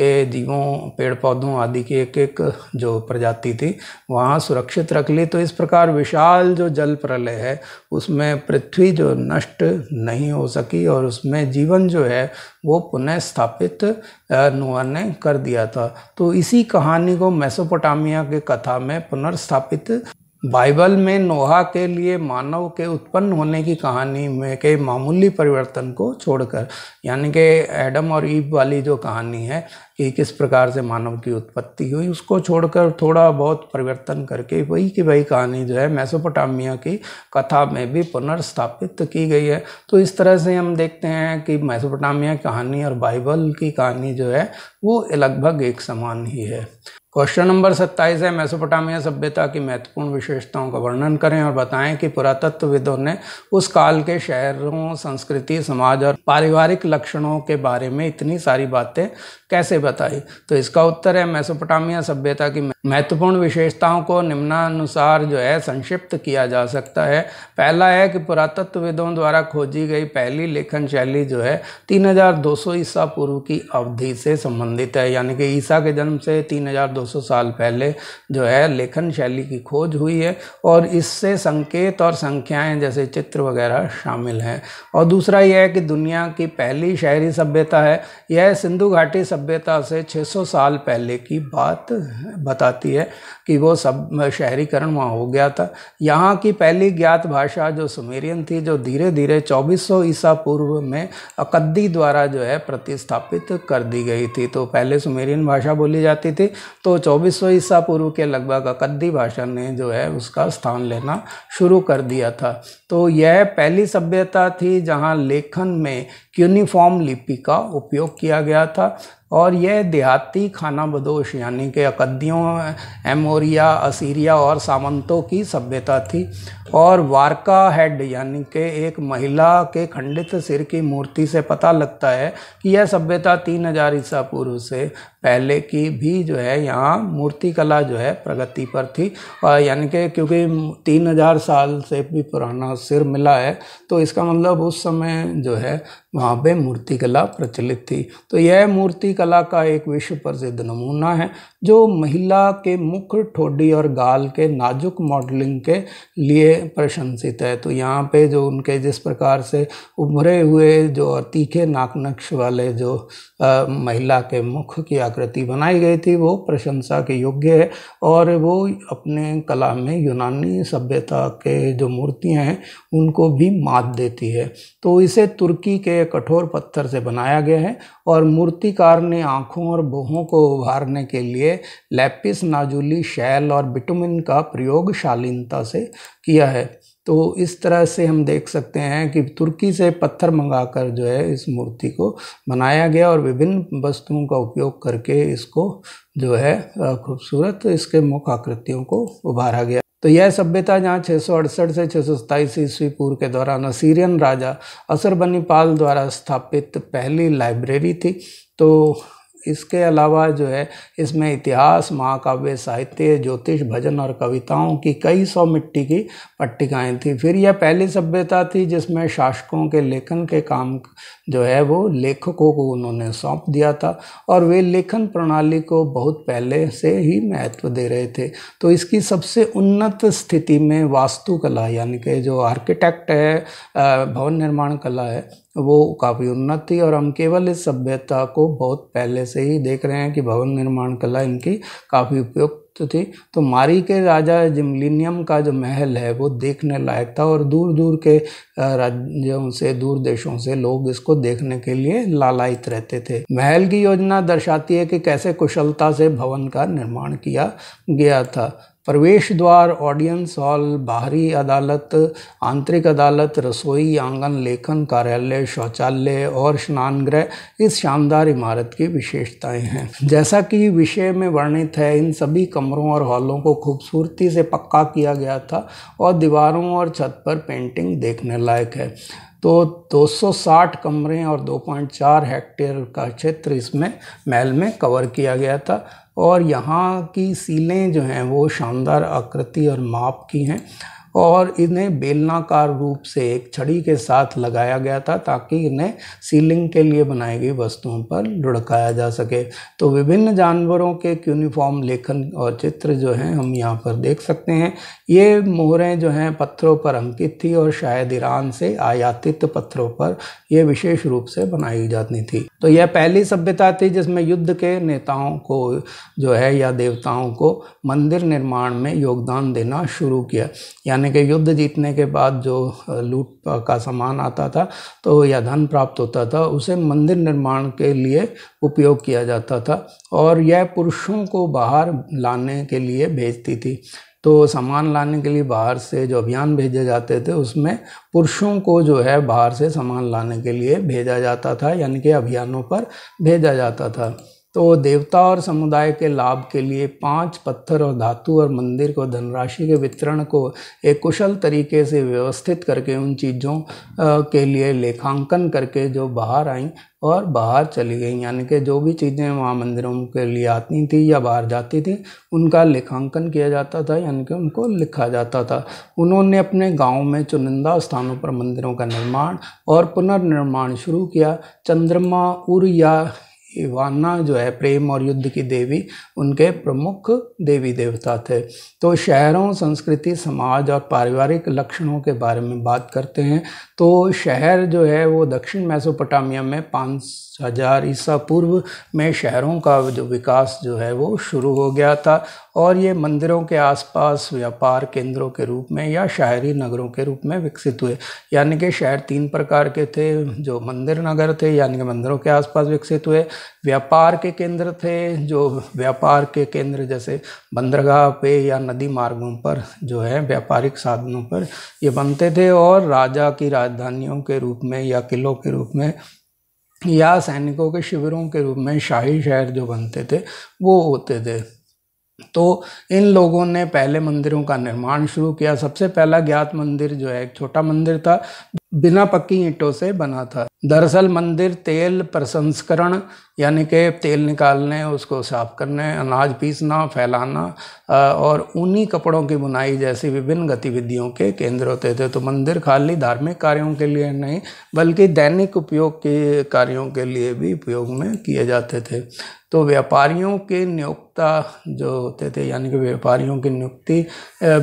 [SPEAKER 1] के जीवों पेड़ पौधों आदि की एक एक जो प्रजाति थी वहाँ सुरक्षित रख ली तो इस प्रकार विशाल जो जल प्रलय है उसमें पृथ्वी जो नष्ट नहीं हो सकी और उसमें जीवन जो है वो पुनः स्थापित नुआ ने कर दिया था तो इसी कहानी को मेसोपोटामिया के कथा में पुनर्स्थापित बाइबल में नोहा के लिए मानव के उत्पन्न होने की कहानी में के मामूली परिवर्तन को छोड़कर यानी कि एडम और ईब वाली जो कहानी है कि किस प्रकार से मानव की उत्पत्ति हुई उसको छोड़कर थोड़ा बहुत परिवर्तन करके वही की वही कहानी जो है मैसोपोटामिया की कथा में भी पुनर्स्थापित की गई है तो इस तरह से हम देखते हैं कि मैसोपोटामिया कहानी और बाइबल की कहानी जो है वो लगभग एक समान ही है क्वेश्चन नंबर सत्ताईस है मेसोपोटामिया सभ्यता की महत्वपूर्ण विशेषताओं का वर्णन करें और बताएं कि पुरातत्वविदों ने उस काल के शहरों संस्कृति समाज और पारिवारिक लक्षणों के बारे में इतनी सारी बातें कैसे बताई तो इसका उत्तर है मेसोपोटामिया सभ्यता की महत्वपूर्ण विशेषताओं को निम्नानुसार जो है संक्षिप्त किया जा सकता है पहला है कि पुरातत्वविदों द्वारा खोजी गई पहली लेखन शैली जो है 3200 ईसा पूर्व की अवधि से संबंधित है यानी कि ईसा के जन्म से तीन 200 साल पहले जो है लेखन शैली की खोज हुई है और इससे संकेत और संख्याएं जैसे चित्र वगैरह शामिल हैं और दूसरा यह है कि दुनिया की पहली शहरी सभ्यता है यह सिंधु घाटी सभ्यता से 600 साल पहले की बात बताती है कि वो सब शहरीकरण वहाँ हो गया था यहाँ की पहली ज्ञात भाषा जो सुमेरियन थी जो धीरे धीरे 2400 ईसा पूर्व में अकद्दी द्वारा जो है प्रतिस्थापित कर दी गई थी तो पहले सुमेरियन भाषा बोली जाती थी तो 2400 ईसा पूर्व के लगभग अकद्दी भाषा ने जो है उसका स्थान लेना शुरू कर दिया था तो यह पहली सभ्यता थी जहाँ लेखन में यूनिफॉर्म लिपि का उपयोग किया गया था और यह देहाती खाना बदोश यानी कि अकदियों एमोरिया असीरिया और सामंतों की सभ्यता थी और वारका हेड यानी कि एक महिला के खंडित सिर की मूर्ति से पता लगता है कि यह सभ्यता तीन हजार ईसा पूर्व से पहले की भी जो है यहाँ मूर्ति कला जो है प्रगति पर थी और यानी कि क्योंकि तीन हजार साल से भी पुराना सिर मिला है तो इसका मतलब उस समय जो है वहाँ पे मूर्ति कला प्रचलित थी तो यह मूर्ति कला का एक विश्व प्रसिद्ध नमूना है जो महिला के मुख्य ठोडी और गाल के नाजुक मॉडलिंग के लिए प्रशंसित है तो यहाँ पे जो उनके जिस प्रकार से उभरे हुए जो और तीखे नाक नक्श वाले जो आ, महिला के मुख की कलाकृति बनाई गई थी वो प्रशंसा के योग्य है और वो अपने कला में यूनानी सभ्यता के जो मूर्तियाँ हैं उनको भी मात देती है तो इसे तुर्की के कठोर पत्थर से बनाया गया है और मूर्तिकार ने आँखों और बोहों को उभारने के लिए लैपिस नाजुली शैल और बिटुमिन का प्रयोग शालीनता से किया है तो इस तरह से हम देख सकते हैं कि तुर्की से पत्थर मंगाकर जो है इस मूर्ति को बनाया गया और विभिन्न वस्तुओं का उपयोग करके इसको जो है खूबसूरत इसके मुख आकृतियों को उभारा गया तो यह सभ्यता जहाँ छः से छः सौ सत्ताईस ईस्वी पूर्व के दौरान असीरियन राजा असरबनीपाल द्वारा स्थापित पहली लाइब्रेरी थी तो इसके अलावा जो है इसमें इतिहास महाकाव्य साहित्य ज्योतिष भजन और कविताओं की कई सौ मिट्टी की पट्टिकाएँ थी फिर यह पहली सभ्यता थी जिसमें शासकों के लेखन के काम जो है वो लेखकों को उन्होंने सौंप दिया था और वे लेखन प्रणाली को बहुत पहले से ही महत्व दे रहे थे तो इसकी सबसे उन्नत स्थिति में वास्तुकला यानी कि जो आर्किटेक्ट है भवन निर्माण कला है वो काफ़ी उन्नत थी और हम केवल इस सभ्यता को बहुत पहले से ही देख रहे हैं कि भवन निर्माण कला इनकी काफ़ी उपयुक्त थी तो मारी के राजा जिमलिनियम का जो महल है वो देखने लायक था और दूर दूर के राज्यों से दूर देशों से लोग इसको देखने के लिए लालायित रहते थे महल की योजना दर्शाती है कि कैसे कुशलता से भवन का निर्माण किया गया था प्रवेश द्वार ऑडियंस हॉल बाहरी अदालत आंतरिक अदालत रसोई आंगन लेखन कार्यालय शौचालय और स्नान गृह इस शानदार इमारत की विशेषताएं हैं जैसा कि विषय में वर्णित है इन सभी कमरों और हॉलों को खूबसूरती से पक्का किया गया था और दीवारों और छत पर पेंटिंग देखने लायक है तो 260 कमरे और 2.4 हेक्टेयर का क्षेत्र इसमें महल में कवर किया गया था और यहाँ की सीलें जो हैं वो शानदार आकृति और माप की हैं और इन्हें बेलनाकार रूप से एक छड़ी के साथ लगाया गया था ताकि इन्हें सीलिंग के लिए बनाई गई वस्तुओं पर लुढ़काया जा सके तो विभिन्न जानवरों के यूनिफॉर्म लेखन और चित्र जो हैं हम यहाँ पर देख सकते हैं ये मोहरें जो हैं पत्थरों पर अंकित थी और शायद ईरान से आयातित पत्थरों पर यह विशेष रूप से बनाई जाती थी तो यह पहली सभ्यता थी जिसमें युद्ध के नेताओं को जो है या देवताओं को मंदिर निर्माण में योगदान देना शुरू किया यानी यानी कि युद्ध जीतने के बाद जो लूट का सामान आता था तो या धन प्राप्त होता था उसे मंदिर निर्माण के लिए उपयोग किया जाता था और यह पुरुषों को बाहर लाने के लिए भेजती थी तो सामान लाने के लिए बाहर से जो अभियान भेजे जाते थे उसमें पुरुषों को जो है बाहर से सामान लाने के लिए भेजा जाता था यानी कि अभियानों पर भेजा जाता था तो देवता और समुदाय के लाभ के लिए पांच पत्थर और धातु और मंदिर को धनराशि के वितरण को एक कुशल तरीके से व्यवस्थित करके उन चीज़ों के लिए लेखांकन करके जो बाहर आई और बाहर चली गई यानी कि जो भी चीज़ें वहाँ मंदिरों के लिए आती थी या बाहर जाती थी उनका लेखांकन किया जाता था यानी कि उनको लिखा जाता था उन्होंने अपने गांव में चुनिंदा स्थानों पर मंदिरों का निर्माण और पुनर्निर्माण शुरू किया चंद्रमा उर या वाना जो है प्रेम और युद्ध की देवी उनके प्रमुख देवी देवता थे तो शहरों संस्कृति समाज और पारिवारिक लक्षणों के बारे में बात करते हैं तो शहर जो है वो दक्षिण मेसोपोटामिया में पाँच हजार ईसा पूर्व में शहरों का जो विकास जो है वो शुरू हो गया था और ये मंदिरों के आसपास व्यापार केंद्रों के रूप में या शहरी नगरों के रूप में विकसित हुए यानी कि शहर तीन प्रकार के थे जो मंदिर नगर थे यानी कि मंदिरों के आसपास विकसित हुए व्यापार के केंद्र थे जो व्यापार के केंद्र जैसे बंदरगाह पे या नदी मार्गों पर जो है व्यापारिक साधनों पर ये बनते थे और राजा की राजधानियों के रूप में या किलों के रूप में या सैनिकों के शिविरों के रूप में शाही शहर जो बनते थे वो होते थे तो इन लोगों ने पहले मंदिरों का निर्माण शुरू किया सबसे पहला ज्ञात मंदिर जो है एक छोटा मंदिर था बिना पक्की ईंटों से बना था दरअसल मंदिर तेल प्रसंस्करण यानी कि तेल निकालने उसको साफ करने अनाज पीसना फैलाना और उन्हीं कपड़ों की बुनाई जैसी विभिन्न गतिविधियों के केंद्र होते थे तो मंदिर खाली धार्मिक कार्यों के लिए नहीं बल्कि दैनिक उपयोग के कार्यों के लिए भी उपयोग में किए जाते थे तो व्यापारियों के नियोक्ता जो होते थे यानी कि व्यापारियों की नियुक्ति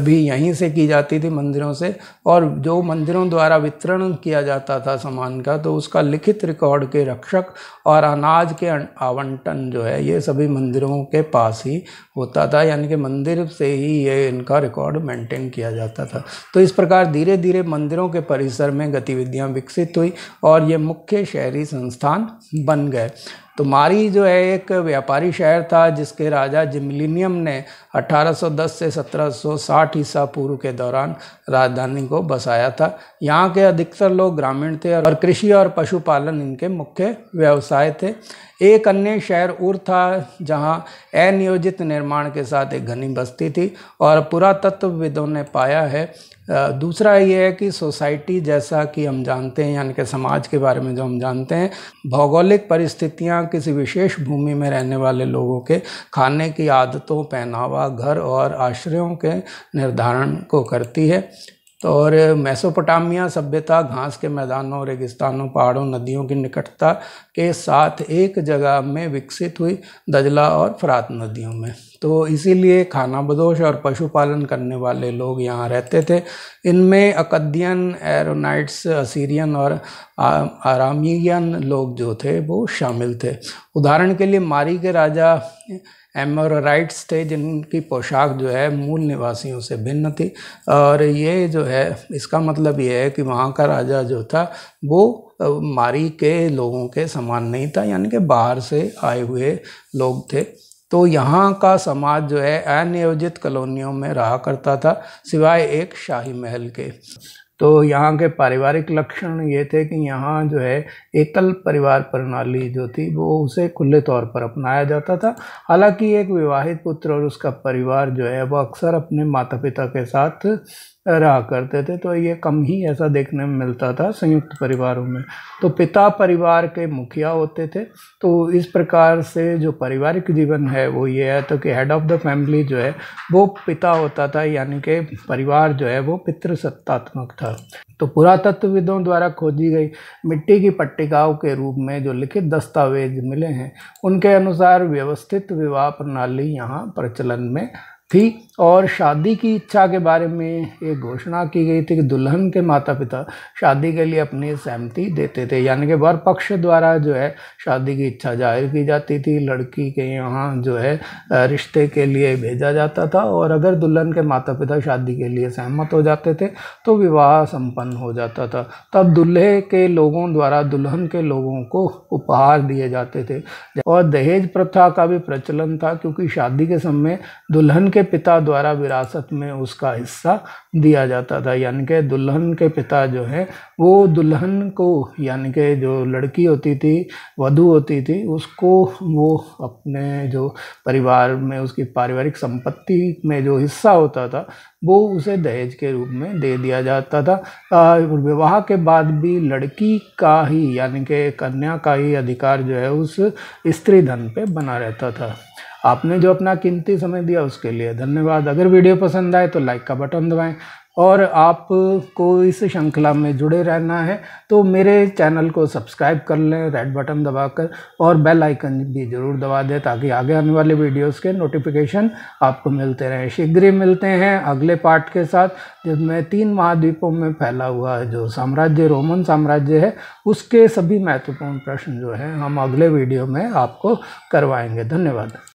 [SPEAKER 1] भी यहीं से की जाती थी मंदिरों से और जो मंदिरों द्वारा वितरण किया जाता था सामान का तो उस उसका लिखित रिकॉर्ड के रक्षक और अनाज के आवंटन जो है ये सभी मंदिरों के पास ही होता था यानी कि मंदिर से ही ये इनका रिकॉर्ड मेंटेन किया जाता था तो इस प्रकार धीरे धीरे मंदिरों के परिसर में गतिविधियाँ विकसित हुई और ये मुख्य शहरी संस्थान बन गए तो मारी जो है एक व्यापारी शहर था जिसके राजा जिमलिनियम ने 1810 से 1760 ईसा पूर्व के दौरान राजधानी को बसाया था यहाँ के अधिकतर लोग ग्रामीण थे और कृषि और पशुपालन इनके मुख्य व्यवसाय थे एक अन्य शहर उर था जहाँ अनियोजित निर्माण के साथ एक घनी बस्ती थी और पुरातत्वविदों ने पाया है दूसरा ये है कि सोसाइटी जैसा कि हम जानते हैं यानी कि समाज के बारे में जो हम जानते हैं भौगोलिक परिस्थितियाँ किसी विशेष भूमि में रहने वाले लोगों के खाने की आदतों पहनावा घर और आश्रयों के निर्धारण को करती है तो और मेसोपोटामिया सभ्यता घास के मैदानों रेगिस्तानों पहाड़ों नदियों की निकटता के साथ एक जगह में विकसित हुई दजला और फरात नदियों में तो इसीलिए खाना बदोश और पशुपालन करने वाले लोग यहाँ रहते थे इनमें अकदियन एरोनाइट्स असीरियन और आरामियन लोग जो थे वो शामिल थे उदाहरण के लिए मारी के राजा एमोराइट्स थे जिनकी पोशाक जो है मूल निवासियों से भिन्न थी और ये जो है इसका मतलब ये है कि वहाँ का राजा जो था वो मारी के लोगों के समान नहीं था यानी कि बाहर से आए हुए लोग थे तो यहाँ का समाज जो है अनियोजित कॉलोनियों में रहा करता था सिवाय एक शाही महल के तो यहाँ के पारिवारिक लक्षण ये थे कि यहाँ जो है एकल परिवार प्रणाली जो थी वो उसे खुले तौर पर अपनाया जाता था हालांकि एक विवाहित पुत्र और उसका परिवार जो है वो अक्सर अपने माता पिता के साथ रहा करते थे तो ये कम ही ऐसा देखने में मिलता था संयुक्त परिवारों में तो पिता परिवार के मुखिया होते थे तो इस प्रकार से जो पारिवारिक जीवन है वो ये है तो कि हेड ऑफ द फैमिली जो है वो पिता होता था यानी कि परिवार जो है वो पितृसत्तात्मक था तो पुरातत्वविदों द्वारा खोजी गई मिट्टी की पट्टिकाओं के रूप में जो लिखित दस्तावेज मिले हैं उनके अनुसार व्यवस्थित विवाह प्रणाली यहाँ प्रचलन में थी और शादी की इच्छा के बारे में ये घोषणा की गई थी कि दुल्हन के माता पिता शादी के लिए अपनी सहमति देते थे यानी कि वर पक्ष द्वारा जो है शादी की इच्छा जाहिर की जाती थी लड़की के यहाँ जो है रिश्ते के लिए भेजा जाता था और अगर दुल्हन के माता पिता शादी के लिए सहमत हो जाते थे तो विवाह संपन्न हो जाता था तब दूल्हे के लोगों द्वारा दुल्हन के लोगों को उपहार दिए जाते थे और दहेज प्रथा का भी प्रचलन था क्योंकि शादी के समय दुल्हन के पिता द्वारा विरासत में उसका हिस्सा दिया जाता था यानी कि दुल्हन के पिता जो हैं वो दुल्हन को यानी कि जो लड़की होती थी वधु होती थी उसको वो अपने जो परिवार में उसकी पारिवारिक संपत्ति में जो हिस्सा होता था वो उसे दहेज के रूप में दे दिया जाता था विवाह के बाद भी लड़की का ही यानी कि कन्या का ही अधिकार जो है उस स्त्री धन पे बना रहता था आपने जो अपना कीमती समय दिया उसके लिए धन्यवाद अगर वीडियो पसंद आए तो लाइक का बटन दबाएं और आपको इस श्रृंखला में जुड़े रहना है तो मेरे चैनल को सब्सक्राइब कर लें रेड बटन दबाकर और बेल आइकन भी ज़रूर दबा दें ताकि आगे आने वाले वीडियोस के नोटिफिकेशन आपको मिलते रहें शीघ्र ही मिलते हैं अगले पार्ट के साथ जिसमें तीन महाद्वीपों में फैला हुआ जो साम्राज्य रोमन साम्राज्य है उसके सभी महत्वपूर्ण प्रश्न जो हैं हम अगले वीडियो में आपको करवाएंगे धन्यवाद